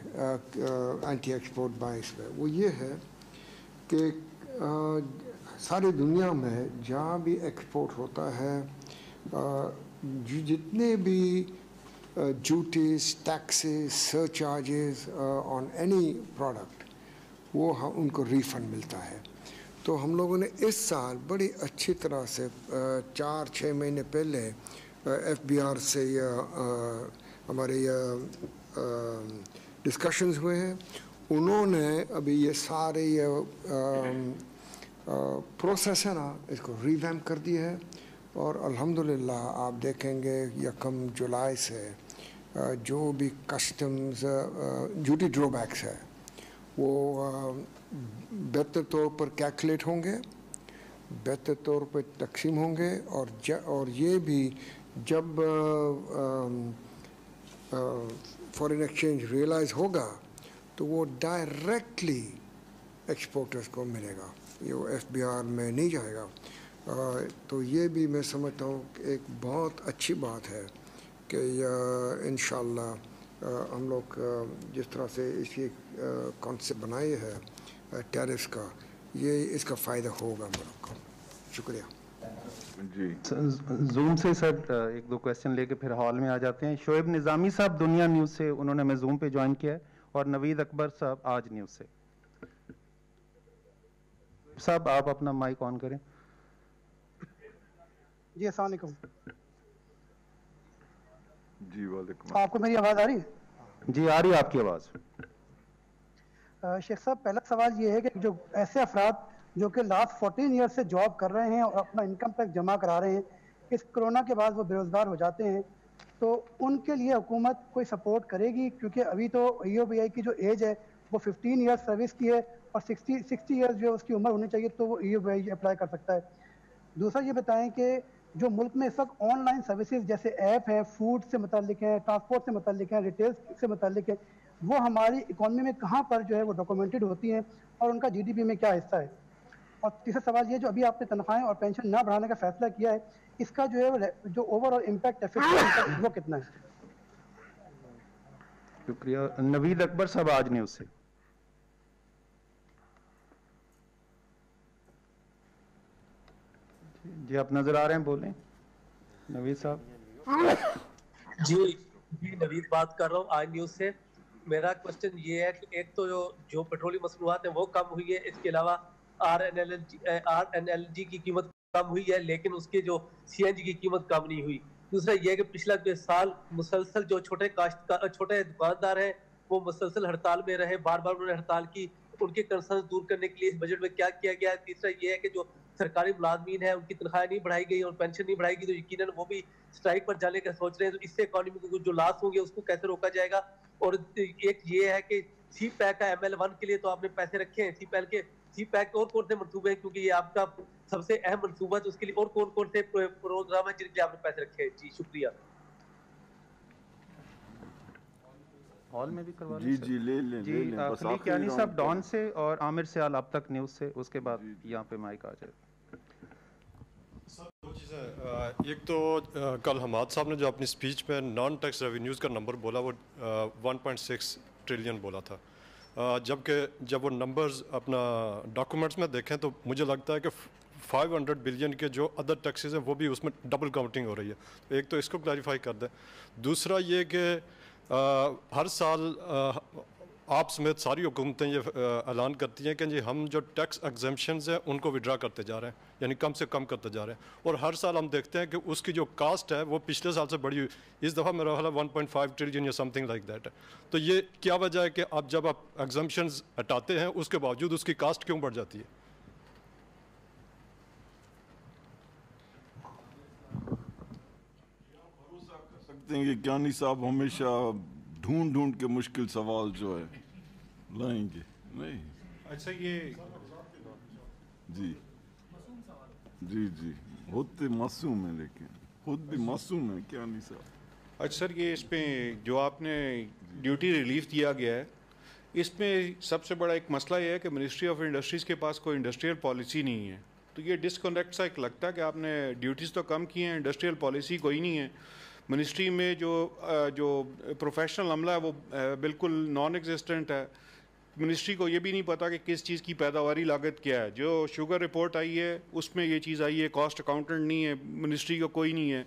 एंटी एक्सपोर्ट बाइस में वो ये है कि सारी दुनिया में जहाँ भी एक्सपोर्ट होता है जितने भी duties taxes charges on any product वो हम उनको रिफंड मिलता है तो हम लोगों ने इस साल बड़ी अच्छी तरह से चार छः महीने पहले एफबीआर से या हमारे डिस्कशंस हुए हैं उन्होंने अभी ये सारे ये प्रोसेस है ना इसको रिवैम कर दिया है और अल्हम्दुलिल्लाह आप देखेंगे यकम जुलाई से जो भी कस्टम्स ड्यूटी ड्रॉबैक्स है वो बेहतर तौर पर कैलकुलेट होंगे बेहतर तौर पर तकसीम होंगे और ज, और ये भी जब uh, uh, foreign exchange realize होगा तो वो डायरेक्टली एक्सपोर्टर्स को मिलेगा ये वो एफ में नहीं जाएगा आ, तो ये भी मैं समझता हूँ एक बहुत अच्छी बात है कि इन हम लोग जिस तरह से इसकी कॉन्सेप्ट बनाई है टैरिफ का ये इसका फ़ायदा होगा हम लोग को शुक्रिया जी जूम से सर एक दो क्वेश्चन लेके फिर हॉल में आ जाते हैं शोएब निज़ामी साहब दुनिया न्यूज़ से उन्होंने हमें जूम पे ज्वाइन किया है और नवीद अकबर साहब आज न्यूज़ से साहब आप अपना माइक ऑन करें जी असल जी वालेकुम आपको मेरी आवाज़ आ रही है जी आ रही है आपकी आवाज़ शेख साहब पहला सवाल ये है कि जो ऐसे अफराद जो कि लास्ट फोर्टीन ईयर से जॉब कर रहे हैं और अपना इनकम टैक्स जमा करा रहे हैं इस कोरोना के बाद वो बेरोज़गार हो जाते हैं तो उनके लिए हुकूमत कोई सपोर्ट करेगी क्योंकि अभी तो ई की जो एज है वो 15 ईयर सर्विस की है और 60 60 ईयर जो है उसकी उम्र होनी चाहिए तो वो ई अप्लाई कर सकता है दूसरा ये बताएं कि जो मुल्क में इस वक्त ऑनलाइन सर्विसेज जैसे ऐप हैं फूड से मतलब हैं ट्रांसपोर्ट से मतलब हैं रिटेल से मतलब है वो हमारी इकोनॉमी में कहाँ पर जो है वो डॉक्यूमेंटेड होती हैं और उनका जी में क्या हिस्सा है और तीसरा सवाल ये जो अभी आपने तनख्वाहें और पेंशन ना बढ़ाने का फैसला किया है इसका जो है जो ओवरऑल इम्पैक्ट है वो कितना है शुक्रिया नवीद अकबर साहब आज न्यूज से जी आप नजर आ रहे हैं बोलें नवीद साहब जी जी नवीद बात कर रहा हूँ आज न्यूज से मेरा क्वेश्चन ये है कि एक तो जो जो पेट्रोलियम मसनूआत है वो कम हुई है इसके अलावा R N L R N L G की कीमत कम हुई है लेकिन उसके जो सी एन जी की कीमत कम नहीं हुई दूसरा यह कि पिछला साल मुसलसल जो छोटे काश्तकार छोटे दुकानदार हैं वो मुसलसल हड़ताल में रहे बार बार उन्होंने हड़ताल की उनके कंसर्न दूर करने के लिए इस बजट में क्या किया गया है तीसरा ये है कि जो सरकारी मुलाजमीन है उनकी तनख्वाह नहीं बढ़ाई गई और पेंशन नहीं बढ़ाई गई तो यकीन वो भी स्ट्राइक पर जाने का सोच रहे हैं तो इससे इकोनॉमी को जो लॉस होंगे उसको कैसे रोका जाएगा और एक ये है कि सी पैक का एम वन के लिए तो आपने पैसे रखे हैं सी पैल के सी पैक और कौन से मनसूबे हैं क्योंकि ये आपका सबसे अहम मनसूबा है तो उसके लिए और कौन कौन से प्रोग्राम है जिनके आपने पैसे रखे हैं जी शुक्रिया हॉल में भी करवा जी जी ले ले जी ले खलीक यानी साहब डॉन से और आमिर सयाल आप तक न्यूज़ से उसके बाद यहाँ पे माइक आ जाए दो चीज़ें एक तो कल हमाद साहब ने जो अपनी स्पीच में नॉन टैक्स रेवेन्यूज़ का नंबर बोला वो 1.6 ट्रिलियन बोला था जबकि जब वो नंबर्स अपना डॉक्यूमेंट्स में देखें तो मुझे लगता है कि 500 बिलियन के जो अदर टैक्सेस हैं वो भी उसमें डबल काउंटिंग हो रही है तो एक तो इसको क्लैरिफाई कर दें दूसरा ये कि हर साल आ, आप समेत सारी हुकूमतें ये ऐलान करती हैं कि जी हम जो टैक्स एग्जामेशन हैं उनको विड्रा करते जा रहे हैं यानी कम से कम करते जा रहे हैं और हर साल हम देखते हैं कि उसकी जो कास्ट है वो पिछले साल से बढ़ी हुई इस दफ़ा मेरा ख्याल वन पॉइंट फाइव ट्रिलियन या समथिंग लाइक दैट है तो ये क्या वजह है कि आप जब आप एग्जामेशन हटाते हैं उसके बावजूद उसकी कास्ट क्यों बढ़ जाती है सकते हैं कि साहब हमेशा ढूंढ ढूंढ के मुश्किल सवाल जो है लाएंगे नहीं अच्छा ये जी जी जी होते मासूम है लेकिन खुद भी मासूम है क्या नहीं सर अच्छा सर ये इसमें जो आपने ड्यूटी रिलीफ दिया गया है इसमें सबसे बड़ा एक मसला यह है कि मिनिस्ट्री ऑफ इंडस्ट्रीज़ के पास कोई इंडस्ट्रियल पॉलिसी नहीं है तो ये डिसकनेक्ट सा एक लगता है कि आपने ड्यूटीज़ तो कम किए हैं इंडस्ट्रियल पॉलिसी कोई नहीं है मिनिस्ट्री में जो जो प्रोफेशनल अमला है वो बिल्कुल नॉन एग्जिस्टेंट है मिनिस्ट्री को ये भी नहीं पता कि किस चीज़ की पैदावारी लागत क्या है जो शुगर रिपोर्ट आई है उसमें ये चीज़ आई है कॉस्ट अकाउंटेंट नहीं है मिनिस्ट्री का कोई नहीं है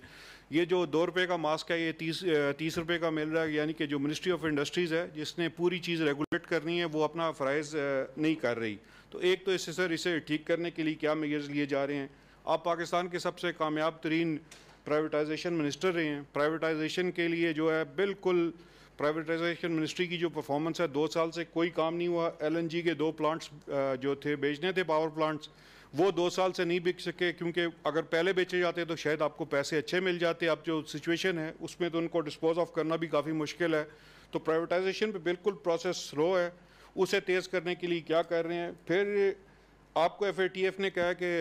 ये जो दो रुपये का मास्क है ये तीस तीस रुपये का मिल रहा है यानी कि जो मिनिस्ट्री ऑफ इंडस्ट्रीज़ है जिसने पूरी चीज़ रेगुलेट करनी है वो अपना फ़राइज़ नहीं कर रही तो एक तो इससे सर इसे ठीक करने के लिए क्या मेजर्स लिए जा रहे हैं आप पाकिस्तान के सबसे कामयाब तरीन प्राइवेटाइजेशन मिनिस्टर रहे हैं प्राइवेटाइजेशन के लिए जो है बिल्कुल प्राइवेटाइजेशन मिनिस्ट्री की जो परफॉर्मेंस है दो साल से कोई काम नहीं हुआ एलएनजी के दो प्लांट्स जो थे बेचने थे पावर प्लांट्स वो दो साल से नहीं बिक सके क्योंकि अगर पहले बेचे जाते तो शायद आपको पैसे अच्छे मिल जाते अब जो सिचुएशन है उसमें तो उनको डिस्पोज ऑफ करना भी काफ़ी मुश्किल है तो प्राइवेटाइजेशन पे बिल्कुल प्रोसेस स्लो है उसे तेज़ करने के लिए क्या कर रहे हैं फिर आपको एफ ने कहा कि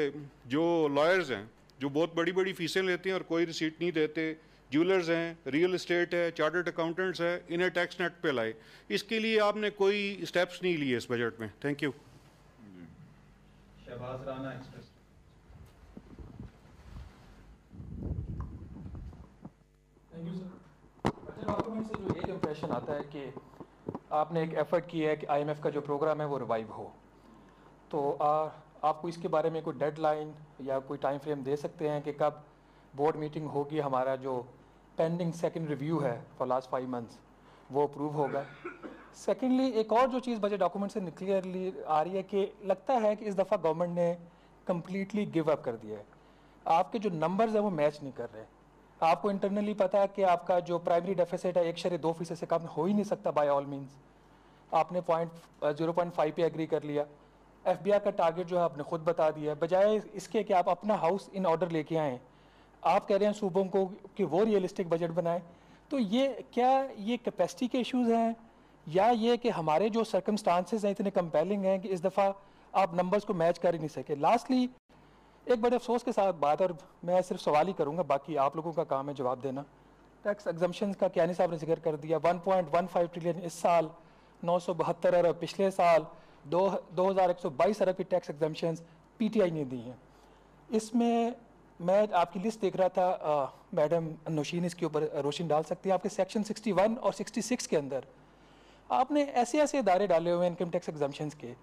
जो लॉयर्स हैं जो बहुत बड़ी बड़ी फीसें लेते हैं और कोई रिसीट नहीं देते ज्वेलर्स हैं रियल इस्टेट है चार्टर्ड अकाउंटेंट्स हैं इन्हें टैक्स नेट पे लाए इसके लिए आपने कोई स्टेप्स नहीं लिए इस बजट में थैंक यू इम्प्रेशन आता है कि आपने एक एफर्ट किया है कि आईएमएफ का जो प्रोग्राम है वो रिवाइव हो तो आ, आपको इसके बारे में कोई डेडलाइन या कोई टाइम फ्रेम दे सकते हैं कि कब बोर्ड मीटिंग होगी हमारा जो पेंडिंग सेकंड रिव्यू है फॉर लास्ट फाइव मंथ्स वो अप्रूव होगा सेकेंडली एक और जो चीज़ बजट डॉक्यूमेंट से क्लियरली आ रही है कि लगता है कि इस दफ़ा गवर्नमेंट ने कम्प्लीटली गिव अप कर दिया है आपके जो नंबर्स हैं वो मैच नहीं कर रहे आपको इंटरनली पता है कि आपका जो प्राइमरी डेफिसिट है एक शरे दो फीसद से कम हो ही नहीं सकता बाय ऑल मीन्स आपने पॉइंट जीरो पॉइंट फाइव पे एग्री कर लिया एफ बी आई का टारगेट जो है आपने खुद बता दिया है बजाय इसके कि आप अपना हाउस इन ऑर्डर लेके आएँ आप कह रहे हैं सूबों को कि वो रियलिस्टिक बजट बनाएं तो ये क्या ये कैपेसिटी के इश्यूज हैं या ये कि हमारे जो सर्कमस्टांसेज हैं इतने कंपेलिंग हैं कि इस दफ़ा आप नंबर्स को मैच कर ही नहीं सके लास्टली एक बड़े अफसोस के साथ बात और मैं सिर्फ सवाल ही करूँगा बाकी आप लोगों का काम है जवाब देना टैक्स एग्जम्पन का क्या साहब ने जिक्र कर दिया 1.15 ट्रिलियन इस साल नौ अरब पिछले साल दो दो हज़ार एक सौ बाईस अरब की tax exemption P T I ने दी हैं इसमें मैं आपकी लिस्ट देख रहा था आ, मैडम नौशीन इसके ऊपर रोशनी डाल सकती है आपके सेक्शन 61 और 66 के अंदर आपने ऐसे ऐसे इदारे डाले हुए हैं इनकम टैक्स एग्जामेशन के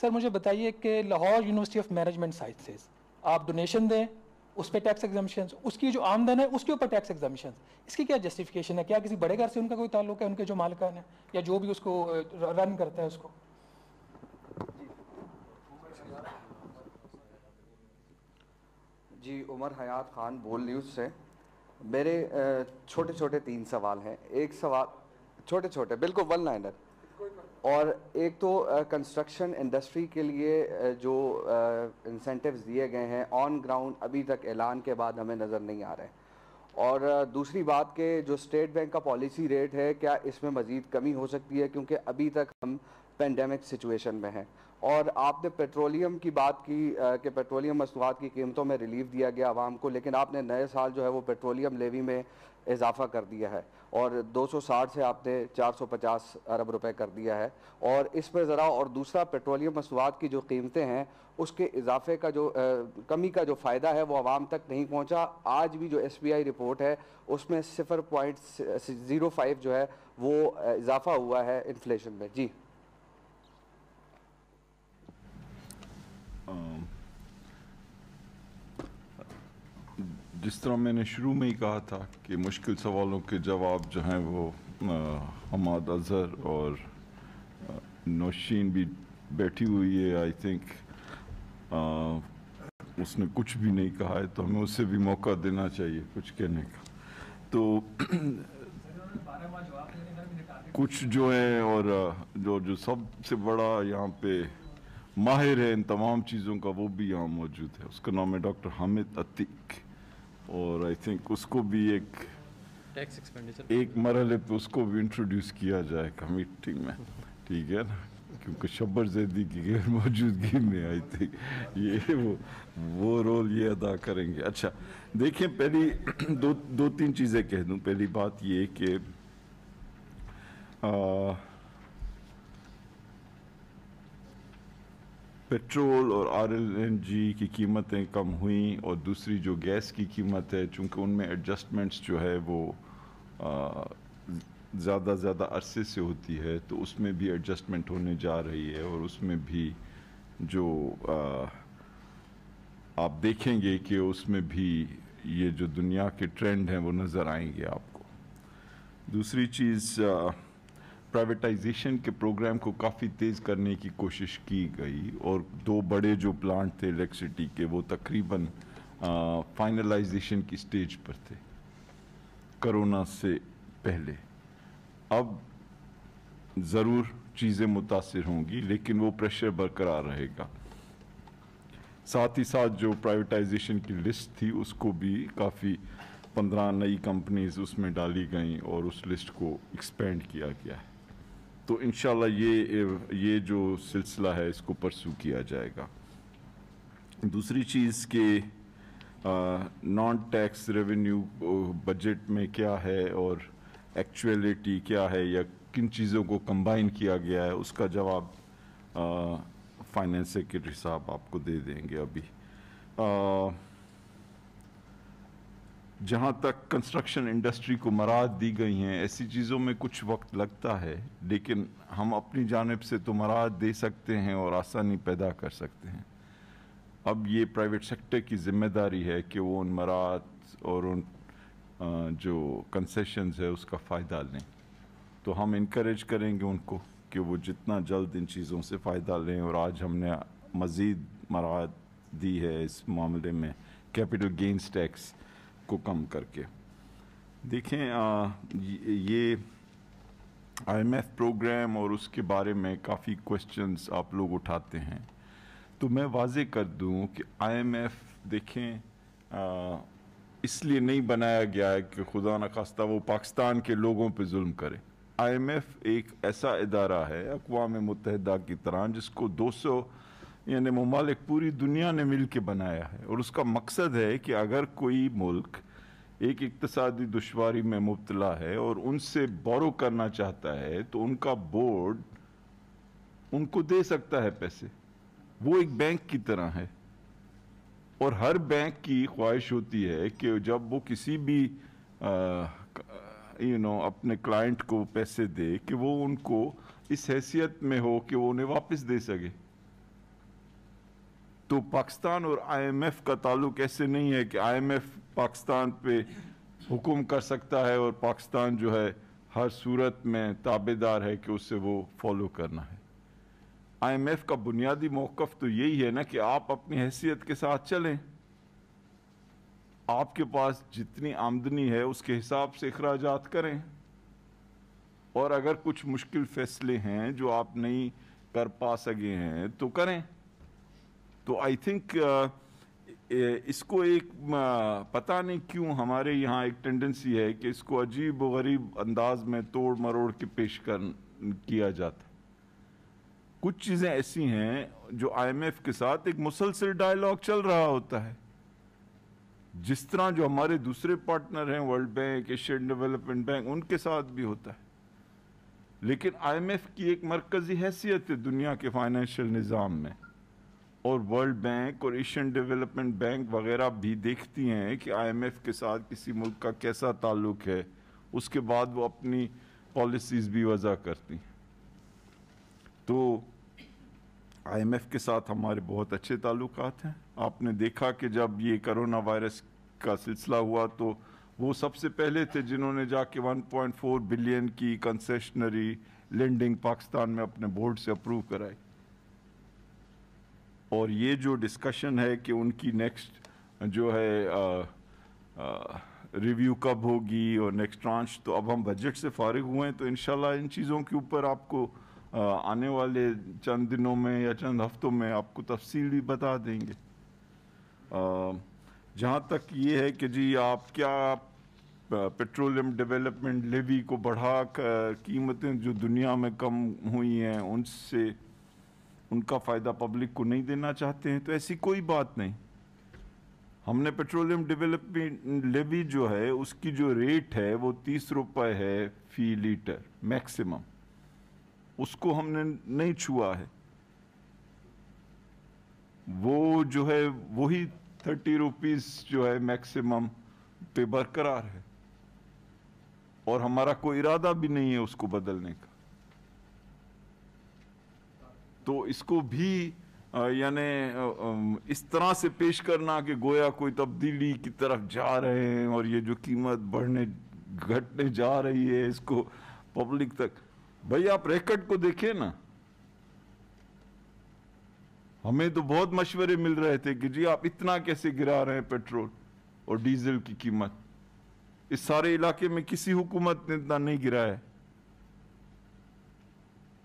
सर मुझे बताइए कि Lahore university of management sciences आप डोनेशन दें उस पर टैक्स एग्जामेशन उसकी जो आमदन है उसके ऊपर टैक्स एग्जामेशन इसकी क्या जस्टिफिकेशन है क्या किसी बड़े घर से उनका कोई ताल्लुक है उनके जो मालकान है या जो भी उसको रन करता है उसको जी उमर हयात खान बोल न्यूज़ से मेरे छोटे छोटे तीन सवाल हैं एक सवाल छोटे छोटे बिल्कुल वन लाइनर और एक तो कंस्ट्रक्शन इंडस्ट्री के लिए जो इंसेंटिव्स दिए गए हैं ऑन ग्राउंड अभी तक ऐलान के बाद हमें नज़र नहीं आ रहे और दूसरी बात के जो स्टेट बैंक का पॉलिसी रेट है क्या इसमें मज़ीद कमी हो सकती है क्योंकि अभी तक हम पेंडेमिक सिचुएशन में हैं और आपने पेट्रोलियम की बात की कि पेट्रोलियम मसनूआत की कीमतों में रिलीफ दिया गया आवाम को लेकिन आपने नए साल जो है वो पेट्रोलियम लेवी में इजाफा कर दिया है और 260 से आपने 450 अरब रुपए कर दिया है और इस पर ज़रा और दूसरा पेट्रोलियम मसनूआत की जो कीमतें हैं उसके इजाफे का जो आ, कमी का जो फ़ायदा है वो आवाम तक नहीं पहुंचा आज भी जो एस रिपोर्ट है उसमें सिफर पॉइंट ज़ीरो फाइव जो है वो इजाफा हुआ है इन्फ्लेशन में जी जिस तरह मैंने शुरू में ही कहा था कि मुश्किल सवालों के जवाब जो हैं वो हमाद अजहर और नौशीन भी बैठी हुई है आई थिंक उसने कुछ भी नहीं कहा है तो हमें उससे भी मौका देना चाहिए कुछ कहने का तो कुछ जो है और जो जो सबसे बड़ा यहाँ पे माहिर है इन तमाम चीज़ों का वो भी यहाँ मौजूद है उसका नाम है डॉक्टर हामिद अतीक और आई थिंक उसको भी एक टैक्स एक्सपेंडिचर एक मरहले पे उसको भी इंट्रोड्यूस किया जाए कमेटी में ठीक है ना क्योंकि शब्बर जैदी की गैर मौजूदगी में आई थी ये वो वो रोल ये अदा करेंगे अच्छा देखिए पहली दो दो तीन चीज़ें कह दूँ पहली बात ये कि पेट्रोल और आर एल एन जी की कीमतें कम हुई और दूसरी जो गैस की कीमत है चूँकि उनमें एडजस्टमेंट्स जो है वो ज़्यादा ज़्यादा अरसे से होती है तो उसमें भी एडजस्टमेंट होने जा रही है और उसमें भी जो आ, आप देखेंगे कि उसमें भी ये जो दुनिया के ट्रेंड हैं वो नज़र आएंगे आपको दूसरी चीज़ प्राइवेटाइजेशन के प्रोग्राम को काफ़ी तेज़ करने की कोशिश की गई और दो बड़े जो प्लांट थे इलेक्ट्रिसिटी के वो तकरीबन फाइनलाइजेशन की स्टेज पर थे करोना से पहले अब ज़रूर चीज़ें मुतासर होंगी लेकिन वो प्रेशर बरकरार रहेगा साथ ही साथ जो प्राइवेटाइजेशन की लिस्ट थी उसको भी काफ़ी पंद्रह नई कंपनीज उसमें डाली गई और उस लिस्ट को एक्सपेंड किया गया है तो इन ये ये जो सिलसिला है इसको परसू किया जाएगा दूसरी चीज़ के नॉन टैक्स रेवेन्यू बजट में क्या है और एक्चुअलिटी क्या है या किन चीज़ों को कंबाइन किया गया है उसका जवाब फाइनेंस सेक्रेटरी साहब आपको दे देंगे अभी आ, जहाँ तक कंस्ट्रक्शन इंडस्ट्री को मराहत दी गई हैं ऐसी चीज़ों में कुछ वक्त लगता है लेकिन हम अपनी जानब से तो मराहत दे सकते हैं और आसानी पैदा कर सकते हैं अब ये प्राइवेट सेक्टर की जिम्मेदारी है कि वो उन मराहत और उन जो कंसेशन है उसका फ़ायदा लें तो हम इनक्रेज करेंगे उनको कि वो जितना जल्द इन चीज़ों से फ़ायदा लें और आज हमने मज़ीद मराहत दी है इस मामले में कैपिटल गेंस टैक्स को कम करके देखें आ, ये आईएमएफ प्रोग्राम और उसके बारे में काफ़ी क्वेश्चंस आप लोग उठाते हैं तो मैं वाजे कर दूं कि आईएमएफ देखें इसलिए नहीं बनाया गया है कि खुदा न खास्ता वो पाकिस्तान के लोगों पर जुल्म करे आईएमएफ एक ऐसा अदारा है अकवा मुतहदा की तरह जिसको दो सौ यानी ममालिक पूरी दुनिया ने मिल के बनाया है और उसका मकसद है कि अगर कोई मुल्क एक इकतसादी दुशारी में मुबतला है और उनसे बौरव करना चाहता है तो उनका बोर्ड उनको दे सकता है पैसे वो एक बैंक की तरह है और हर बैंक की ख्वाहिश होती है कि जब वो किसी भी यू नो अपने क्लाइंट को पैसे दे कि वो उनको इस हैसियत में हो कि वो उन्हें वापस दे सके तो पाकिस्तान और आईएमएफ का ताल्लुक ऐसे नहीं है कि आईएमएफ पाकिस्तान पे हुक्म कर सकता है और पाकिस्तान जो है हर सूरत में ताबेदार है कि उससे वो फॉलो करना है आईएमएफ का बुनियादी मौक़ तो यही है ना कि आप अपनी हैसियत के साथ चलें आपके पास जितनी आमदनी है उसके हिसाब से अखराज करें और अगर कुछ मुश्किल फैसले हैं जो आप नहीं कर पा सके हैं तो करें तो आई थिंक uh, इसको एक पता नहीं क्यों हमारे यहाँ एक टेंडेंसी है कि इसको अजीब गरीब अंदाज में तोड़ मरोड़ के पेश कर किया जाता है कुछ चीज़ें ऐसी हैं जो आईएमएफ के साथ एक मुसलसल डायलॉग चल रहा होता है जिस तरह जो हमारे दूसरे पार्टनर हैं world bank Asian development bank उनके साथ भी होता है लेकिन आईएमएफ की एक मरकज़ी हैसियत है दुनिया के फाइनेंशियल निज़ाम में और वर्ल्ड बैंक और एशियन डेवलपमेंट बैंक वगैरह भी देखती हैं कि आईएमएफ के साथ किसी मुल्क का कैसा ताल्लुक है उसके बाद वो अपनी पॉलिसीज़ भी वजह करती हैं तो आईएमएफ के साथ हमारे बहुत अच्छे ताल्लुक हैं आपने देखा कि जब ये करोना वायरस का सिलसिला हुआ तो वो सबसे पहले थे जिन्होंने जाके 1.4 बिलियन की कंसेशनरी लेंडिंग पाकिस्तान में अपने बोर्ड से अप्रूव कराई और ये जो डिस्कशन है कि उनकी नेक्स्ट जो है आ, आ, रिव्यू कब होगी और नेक्स्ट ट्रांच तो अब हम बजट से फारिग हुए हैं तो इन इन चीज़ों के ऊपर आपको आ, आने वाले चंद दिनों में या चंद हफ्तों में आपको भी बता देंगे जहाँ तक ये है कि जी आप क्या पेट्रोलियम डेवलपमेंट लेवी को बढ़ा कीमतें जो दुनिया में कम हुई हैं उनसे उनका फ़ायदा पब्लिक को नहीं देना चाहते हैं तो ऐसी कोई बात नहीं हमने पेट्रोलियम डेवलपमेंट लेवी जो है उसकी जो रेट है वो तीस रुपए है फी लीटर मैक्सिमम उसको हमने नहीं छुआ है वो जो है वही थर्टी रुपीज़ जो है मैक्सिमम पे बरकरार है और हमारा कोई इरादा भी नहीं है उसको बदलने का तो इसको भी यानी इस तरह से पेश करना कि गोया कोई तब्दीली की तरफ जा रहे हैं और ये जो कीमत बढ़ने घटने जा रही है इसको पब्लिक तक भाई आप रेकर्ड को देखिए ना हमें तो बहुत मशवरे मिल रहे थे कि जी आप इतना कैसे गिरा रहे हैं पेट्रोल और डीजल की कीमत इस सारे इलाके में किसी हुकूमत ने इतना नहीं गिराया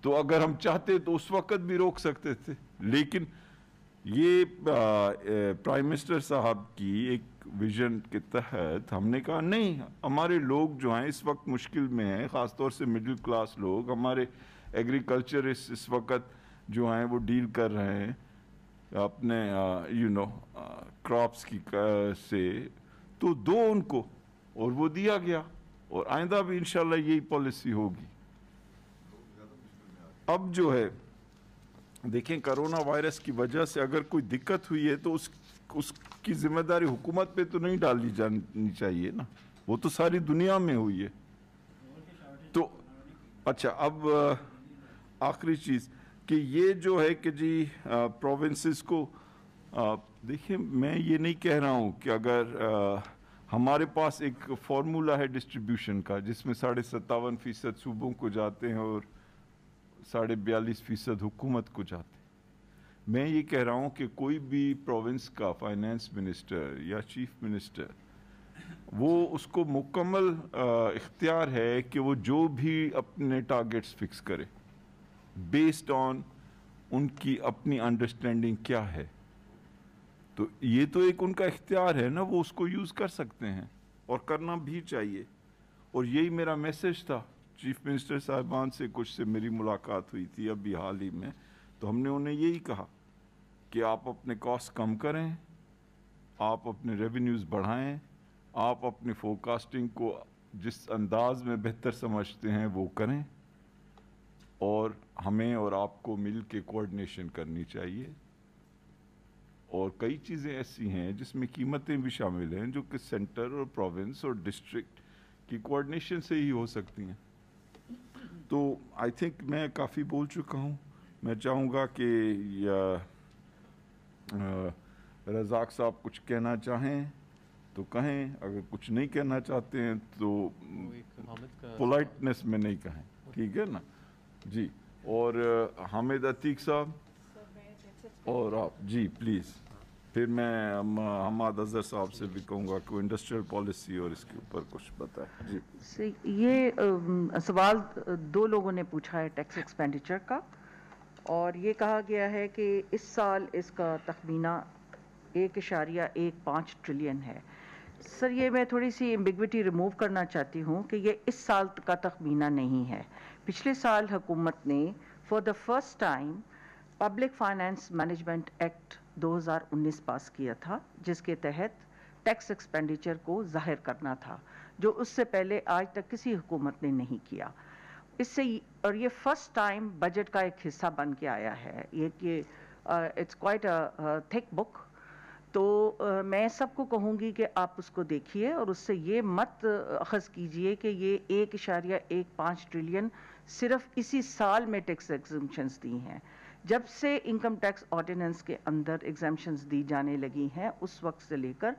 तो अगर हम चाहते तो उस वक्त भी रोक सकते थे लेकिन ये प्राइम मिनिस्टर साहब की एक विजन के तहत हमने कहा नहीं हमारे लोग जो हैं इस वक्त मुश्किल में हैं ख़ासतौर से मिडिल क्लास लोग हमारे एग्रीकल्चर इस, इस वक्त जो हैं वो डील कर रहे हैं अपने यू नो क्रॉप्स की आ, से तो दो उनको और वो दिया गया और आइंदा भी इन यही पॉलिसी होगी अब जो है देखें करोना वायरस की वजह से अगर कोई दिक्कत हुई है तो उस उसकी जिम्मेदारी हुकूमत पे तो नहीं डाली जानी चाहिए ना वो तो सारी दुनिया में हुई है तो अच्छा अब आखिरी चीज़ कि ये जो है कि जी प्रोविंसेस को देखिए मैं ये नहीं कह रहा हूँ कि अगर आ, हमारे पास एक फार्मूला है डिस्ट्रीब्यूशन का जिसमें साढ़े सत्तावन फ़ीसद सूबों को जाते हैं और साढ़े बयालीस फीसद हुकूमत को जाते मैं ये कह रहा हूँ कि कोई भी प्रोविंस का फाइनेंस मिनिस्टर या चीफ मिनिस्टर वो उसको मुकम्मल इख्तियार है कि वो जो भी अपने टारगेट्स फिक्स करे बेस्ड ऑन उनकी अपनी अंडरस्टैंडिंग क्या है तो ये तो एक उनका इख्तियार है ना वो उसको यूज़ कर सकते हैं और करना भी चाहिए और यही मेरा मैसेज था चीफ मिनिस्टर साहिबान से कुछ से मेरी मुलाकात हुई थी अभी हाल ही में तो हमने उन्हें यही कहा कि आप अपने कॉस्ट कम करें आप अपने रेवेन्यूज़ बढ़ाएं आप अपनी फोरकास्टिंग को जिस अंदाज में बेहतर समझते हैं वो करें और हमें और आपको मिल के कोऑर्डिनेशन करनी चाहिए और कई चीज़ें ऐसी हैं जिसमें कीमतें भी शामिल हैं जो कि सेंटर और प्रोविंस और डिस्ट्रिक्ट की कोऑर्डिनेशन से ही हो सकती हैं तो आई थिंक मैं काफ़ी बोल चुका हूँ मैं चाहूँगा कि रजाक साहब कुछ कहना चाहें तो कहें अगर कुछ नहीं कहना चाहते हैं तो पोलाइटनेस में नहीं कहें ठीक है ना जी और हामिद अतीक साहब और आप जी प्लीज़ फिर मैं हम हमाद अजहर साहब से भी कहूँगा कि इंडस्ट्रियल पॉलिसी और इसके ऊपर कुछ बताए जी ये सवाल दो लोगों ने पूछा है टैक्स एक्सपेंडिचर का और ये कहा गया है कि इस साल इसका तखमीना एक इशारिया एक पाँच ट्रिलियन है सर ये मैं थोड़ी सी एम्बिग्विटी रिमूव करना चाहती हूँ कि ये इस साल का तखमीना नहीं है पिछले साल हुकूमत ने for the first time public finance management act 2019 pass किया था जिसके तहत टैक्स एक्सपेंडिचर को जाहिर करना था जो उससे पहले आज तक किसी हुकूमत ने नहीं किया इससे और ये फर्स्ट टाइम बजट का एक हिस्सा बन के आया है ये कि it's quite a thick book तो आ, मैं सबको कहूँगी कि आप उसको देखिए और उससे ये मत अखज़ कीजिए कि ये एक इशारिया एक पाँच ट्रिलियन सिर्फ इसी साल में टैक्स एग्जम्पन्स दी हैं जब से इनकम टैक्स ऑर्डिनेंस के अंदर एग्जामेशंस दी जाने लगी हैं उस वक्त से लेकर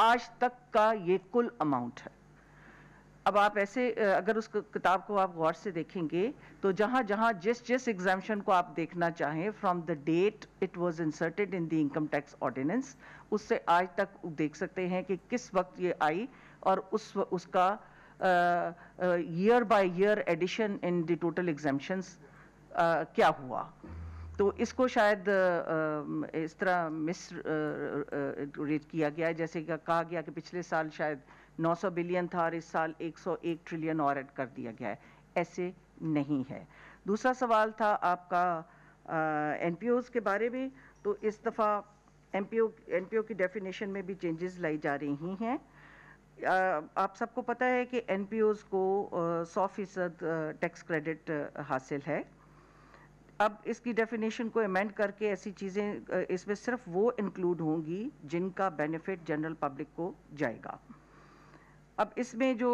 आज तक का ये कुल अमाउंट है अब आप ऐसे अगर उस किताब को आप गौर से देखेंगे तो जहाँ जहाँ जिस जिस एग्जामेशन को आप देखना चाहें from the date it was inserted in the income tax ordinance उससे आज तक देख सकते हैं कि किस वक्त ये आई और उस उसका year by year addition in the total exemptions क्या हुआ तो इसको शायद इस तरह मिस रेट किया गया है जैसे कहा गया कि पिछले साल शायद 900 बिलियन था और इस साल 101 ट्रिलियन और ऐड कर दिया गया है ऐसे नहीं है दूसरा सवाल था आपका एन के बारे में तो इस दफ़ा एम पी की डेफिनेशन में भी चेंजेस लाई जा रही हैं आप सबको पता है कि एन को सौ फीसद टैक्स क्रेडिट हासिल है अब इसकी डेफिनेशन को अमेंड करके ऐसी चीज़ें इसमें सिर्फ वो इंक्लूड होंगी जिनका बेनिफिट जनरल पब्लिक को जाएगा अब इसमें जो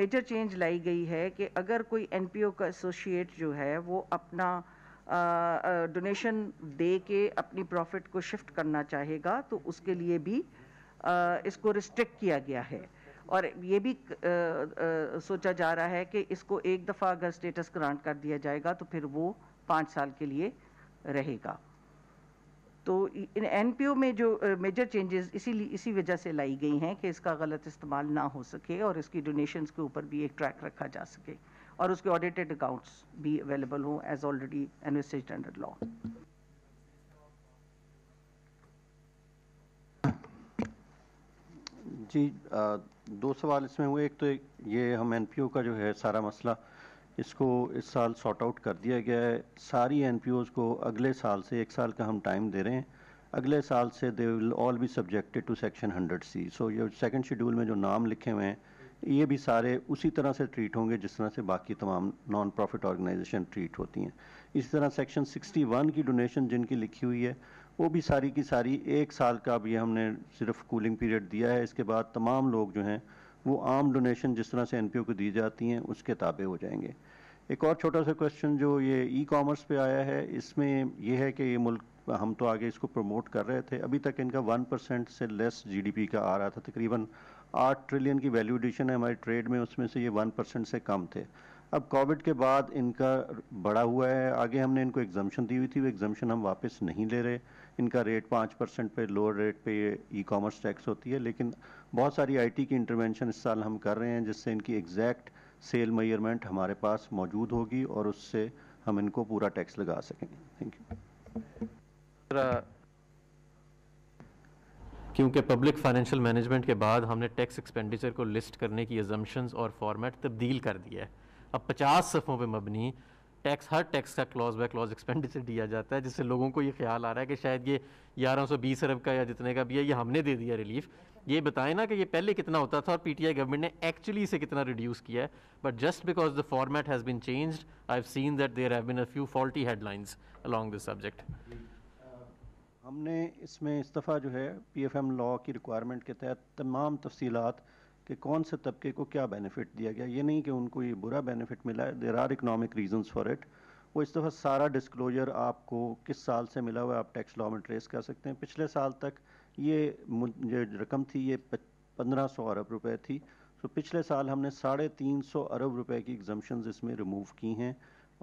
मेजर चेंज लाई गई है कि अगर कोई एनपीओ का एसोशिएट जो है वो अपना डोनेशन दे के अपनी प्रॉफिट को शिफ्ट करना चाहेगा तो उसके लिए भी आ, इसको रिस्ट्रिक्ट किया गया है और ये भी आ, आ, सोचा जा रहा है कि इसको एक दफ़ा अगर स्टेटस ग्रांट कर दिया जाएगा तो फिर वो पाँच साल के लिए रहेगा तो इन एनपीओ में जो मेजर चेंजेस इसी इसी वजह से लाई गई हैं कि इसका गलत इस्तेमाल ना हो सके और इसकी डोनेशंस के ऊपर भी एक ट्रैक रखा जा सके और उसके ऑडिटेड अकाउंट्स भी अवेलेबल हों एज ऑलरेडी अंडर लॉ जी आ, दो सवाल इसमें हुए एक तो एक, ये हम एनपीओ का जो है सारा मसला इसको इस साल सॉर्ट आउट कर दिया गया है सारी एन को अगले साल से एक साल का हम टाइम दे रहे हैं अगले साल से they will all be subjected to section hundred C so ये सेकंड शेड्यूल में जो नाम लिखे हुए हैं ये भी सारे उसी तरह से ट्रीट होंगे जिस तरह से बाकी तमाम नॉन प्रॉफिट ऑर्गेनाइजेशन ट्रीट होती हैं इसी तरह सेक्शन 61 की डोनेशन जिनकी लिखी हुई है वो भी सारी की सारी एक साल का अभी हमने सिर्फ कूलिंग पीरियड दिया है इसके बाद तमाम लोग जो हैं वो आम डोनेशन जिस तरह से एन को दी जाती हैं उसके ताबे हो जाएंगे एक और छोटा सा क्वेश्चन जो ये ई कॉमर्स पे आया है इसमें ये है कि ये मुल्क हम तो आगे इसको प्रमोट कर रहे थे अभी तक इनका वन परसेंट से लेस जीडीपी का आ रहा था तकरीबन आठ ट्रिलियन की वैल्यू एडिशन है हमारे ट्रेड में उसमें से ये वन परसेंट से कम थे अब कोविड के बाद इनका बड़ा हुआ है आगे हमने इनको एग्जामेशन दी हुई थी वो एग्जामेशन हम वापस नहीं ले रहे इनका रेट पाँच परसेंट पर लोअर रेट पे ई कॉमर्स टैक्स होती है लेकिन बहुत सारी आईटी की इंटरवेंशन इस साल हम कर रहे हैं जिससे इनकी एग्जैक्ट सेल मयरमेंट हमारे पास मौजूद होगी और उससे हम इनको पूरा टैक्स लगा सकेंगे थैंक यू क्योंकि पब्लिक फाइनेंशियल मैनेजमेंट के बाद हमने टैक्स एक्सपेंडिचर को लिस्ट करने की एजम्पन्स और फॉर्मेट तब्दील कर दिया है अब पचास सफ़ों पर मबनी टैक्स हर टैक्स का क्लॉज बाय क्लॉज एक्सपेंडिचर दिया जाता है जिससे लोगों को ये ख्याल आ रहा है कि शायद ये 1120 अरब का या जितने का भी है ये हमने दे दिया रिलीफ ये बताएं ना कि ये पहले कितना होता था और पीटीआई गवर्नमेंट ने एक्चुअली इसे कितना रिड्यूस किया है but just because the format has been changed I have seen that there have been a few faulty headlines along this subject हमने इसमें इस दफ़ा जो है पीएफएम लॉ की रिक्वायरमेंट के तहत तमाम तफसीलात कि कौन से तबके को क्या बेनिफिट दिया गया ये नहीं कि उनको ये बुरा बेनिफिट मिला है there are economic reasons for it वो इस दफ़ा सारा डिस्क्लोजर आपको किस साल से मिला हुआ है आप टैक्स लॉ में ट्रेस कर सकते हैं पिछले साल तक ये जो रकम थी ये पंद्रह सौ अरब रुपए थी तो पिछले साल हमने साढ़े तीन सौ अरब रुपए की एग्जाम्शन इसमें रिमूव की हैं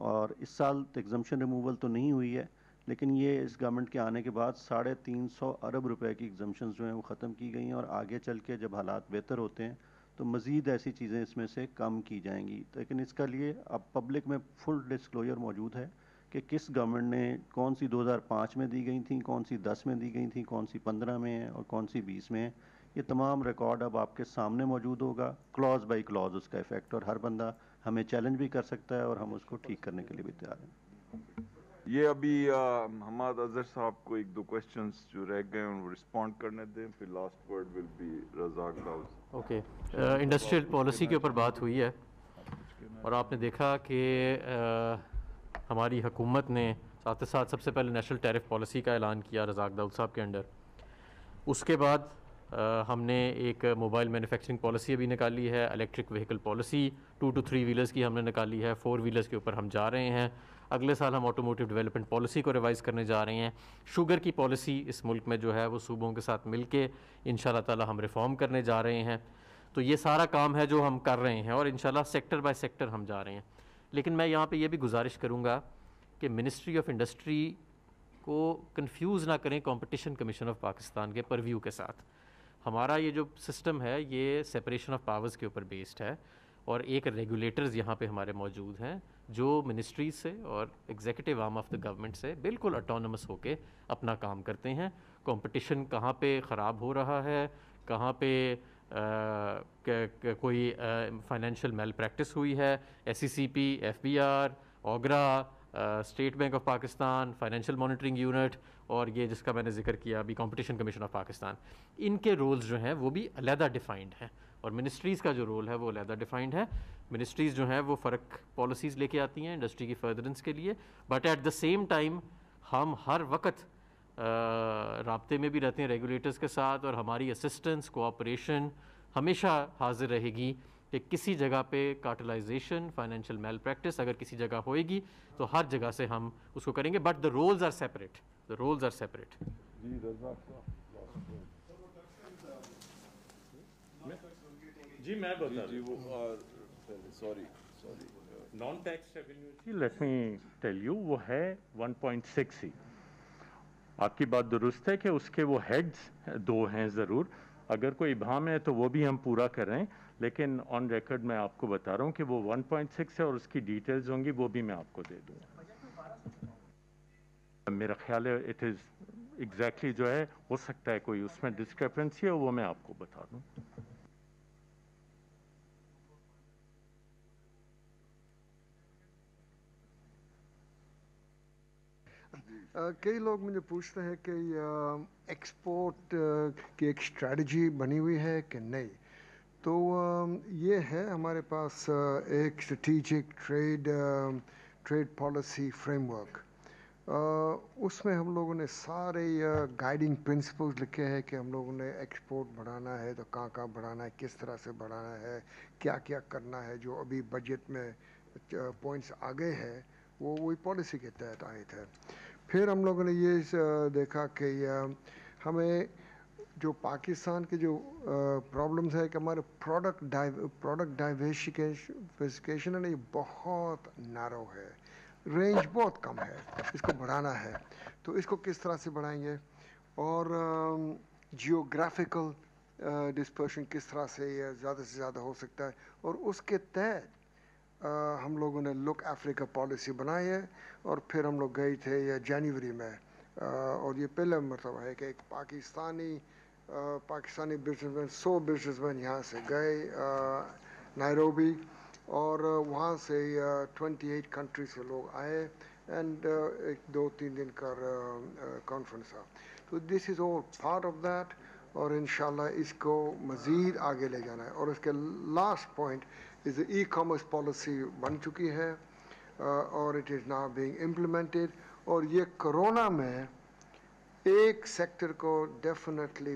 और इस साल एग्जम्पन रिमूवल तो नहीं हुई है लेकिन ये इस गवर्नमेंट के आने के बाद साढ़े तीन सौ अरब रुपए की एग्जाम्शन जो हैं वो ख़त्म की गई हैं और आगे चल के जब हालात बेहतर होते हैं तो मज़ीद ऐसी चीज़ें इसमें से कम की जाएंगी तो लेकिन इसका लिए अब पब्लिक में फुल डिस्क्लोजर मौजूद है कि किस गवर्नमेंट ने कौन सी 2005 में दी गई थी कौन सी 10 में दी गई थी कौन सी 15 में है और कौन सी 20 में है ये तमाम रिकॉर्ड अब आपके सामने मौजूद होगा क्लॉज बाई क्लॉज उसका इफेक्ट और हर बंदा हमें चैलेंज भी कर सकता है और हम उसको ठीक करने के लिए भी तैयार हैं ये अभी हमाद अजहर साहब को एक दो क्वेश्चंस जो रह गए उनको रिस्पॉन्ड करने दें फिर last word will be Razak okay industrial policy के ऊपर बात हुई है और आपने देखा कि uh, हमारी हुकूमत ने साथ ही साथ सबसे पहले नेशनल टैरिफ पॉलिसी का ऐलान किया रजाक दाऊद साहब के अंडर उसके बाद आ, हमने एक मोबाइल मैन्युफैक्चरिंग पॉलिसी अभी निकाली है electric vehicle policy to two three wheelers की हमने निकाली है फ़ोर व्हीलर्स के ऊपर हम जा रहे हैं अगले साल हम ऑटोमोटिव डेवलपमेंट पॉलिसी को रिवाइज़ करने जा रहे हैं शुगर की पॉलिसी इस मुल्क में जो है वो सूबों के साथ मिल के इन ताला हम रिफॉर्म करने जा रहे हैं तो ये सारा काम है जो हम कर रहे हैं और इन सेक्टर बाई सेक्टर हम जा रहे हैं लेकिन मैं यहाँ पे ये भी गुजारिश करूँगा कि मिनिस्ट्री ऑफ इंडस्ट्री को कंफ्यूज ना करें कंपटीशन कमीशन ऑफ पाकिस्तान के परव्यू के साथ हमारा ये जो सिस्टम है ये सेपरेशन ऑफ पावर्स के ऊपर बेस्ड है और एक रेगुलेटर्स यहाँ पे हमारे मौजूद हैं जो मिनिस्ट्री से और executive arm of the government से बिल्कुल ऑटोनमस होके अपना काम करते हैं कंपटीशन कहाँ पे ख़राब हो रहा है कहाँ पे कोई फाइनेंशियल मेल प्रैक्टिस हुई है S C C P F B R OGRA state bank of Pakistan financial monitoring unit और ये जिसका मैंने जिक्र किया अभी कंपटीशन कमीशन ऑफ पाकिस्तान इनके रोल्स जो हैं वो भी अलहदा डिफाइंड हैं और मिनिस्ट्रीज़ का जो रोल है वो अलहदा डिफाइंड है मिनिस्ट्रीज़ जो हैं वो फ़र्क पॉलिसीज़ लेके आती हैं इंडस्ट्री की फर्दरेंस के लिए but at the same time हम हर वक्त रबते में भी रहते हैं रेगुलेटर्स के साथ और हमारी असिस्टेंस कोऑपरेशन हमेशा हाजिर रहेगी कि किसी जगह पे कार्टलाइजेशन फाइनेंशियल मेल प्रैक्टिस अगर किसी जगह होएगी तो हर जगह से हम उसको करेंगे but the rules are separate the rules are separate जी मैं बता जी वो sorry sorry non tax revenue let me tell you वो है 1.6 ही आपकी बात दुरुस्त है कि उसके वो हेड्स दो हैं ज़रूर अगर कोई इबाम है तो वो भी हम पूरा कर रहे हैं लेकिन ऑन रिकॉर्ड मैं आपको बता रहा हूँ कि वो 1.6 है और उसकी डिटेल्स होंगी वो भी मैं आपको दे दूँगा मेरा ख्याल है इट इज़ एग्जैक्टली जो है हो सकता है कोई उसमें डिस्क्रेपेंसी है वो मैं आपको बता दूँ कई लोग मुझे पूछते हैं कि एक्सपोर्ट की एक स्ट्रेटजी बनी हुई है कि नहीं तो ये है हमारे पास एक strategic trade trade policy framework उसमें हम लोगों ने सारे गाइडिंग प्रिंसिपल्स लिखे हैं कि हम लोगों ने एक्सपोर्ट बढ़ाना है तो कहाँ कहाँ बढ़ाना है किस तरह से बढ़ाना है क्या क्या करना है जो अभी बजट में पॉइंट्स आ गए हैं वो वही पॉलिसी के तहत आए थे फिर हम लोगों ने ये देखा कि हमें जो पाकिस्तान के जो प्रॉब्लम्स है कि हमारे प्रोडक्ट प्रोडक्ट डाइवर्सिफिकेशन है ना ये बहुत नारो है रेंज बहुत कम है इसको बढ़ाना है तो इसको किस तरह से बढ़ाएंगे और जियोग्राफिकल डिस्पर्शन किस तरह से ज़्यादा से ज़्यादा हो सकता है और उसके तहत हम लोगों ने लुक अफ्रीका पॉलिसी बनाई है और फिर हम लोग गए थे यह जनवरी में और ये पहला मतलब है कि एक पाकिस्तानी पाकिस्तानी बिजनेसमैन सौ बिजनेसमैन यहाँ से गए नायरोबी और वहाँ से ट्वेंटी एट कंट्री से लोग आए एंड एक दो तीन दिन का कॉन्फ्रेंस था तो this is all part of that और इन इसको मज़ीद आगे ले जाना है और इसके last point is the e-commerce policy बन चुकी है और it is now being implemented और ये कोरोना में एक सेक्टर को डेफिनेटली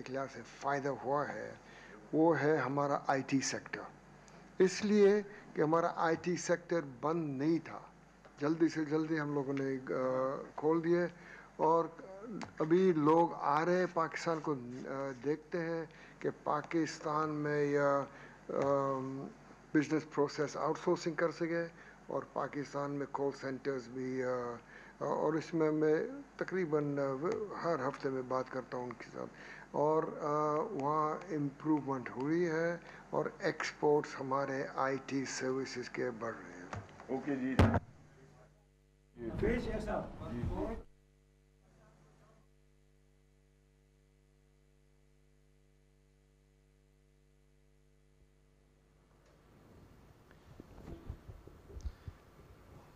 एक लिहाज से फ़ायदा हुआ है वो है हमारा आईटी सेक्टर इसलिए कि हमारा आईटी सेक्टर बंद नहीं था जल्दी से जल्दी हम लोगों ने खोल दिए और अभी लोग आ रहे हैं पाकिस्तान को देखते हैं कि पाकिस्तान में या बिजनेस प्रोसेस आउटसोर्सिंग कर सके और पाकिस्तान में कॉल सेंटर्स भी uh, uh, और इसमें मैं तकरीबन uh, हर हफ्ते में बात करता हूँ उनके साथ और वहाँ इम्प्रूवमेंट हुई है और एक्सपोर्ट्स हमारे आईटी सर्विसेज के बढ़ रहे हैं ओके okay, जी, जी।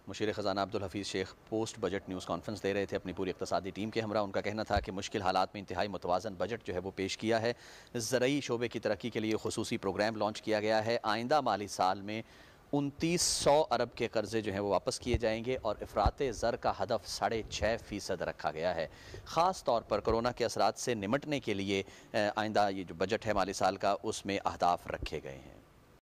मुशीर ख़जाना Abdul Hafeez Shaikh post budget news conference दे रहे थे अपनी पूरी इकतदी टीम के हमरा उनका कहना था कि मुश्किल हालात में इंतहाई मतवाज़न बजट जो है वो पेश किया है ज़रूरी शोबे की तरक्की के लिए खसूस प्रोग्राम लॉन्च किया गया है आइंदा माली साल में उनतीस सौ अरब के कर्जे जो हैं वो वापस किए जाएंगे और अफरात ज़र का हदफ साढ़े छः फ़ीसद रखा गया है ख़ास तौर पर कोरोना के असरात से निमटने के लिए आइंदा ये जो बजट है माली साल का उसमें अहदाफ रखे गए हैं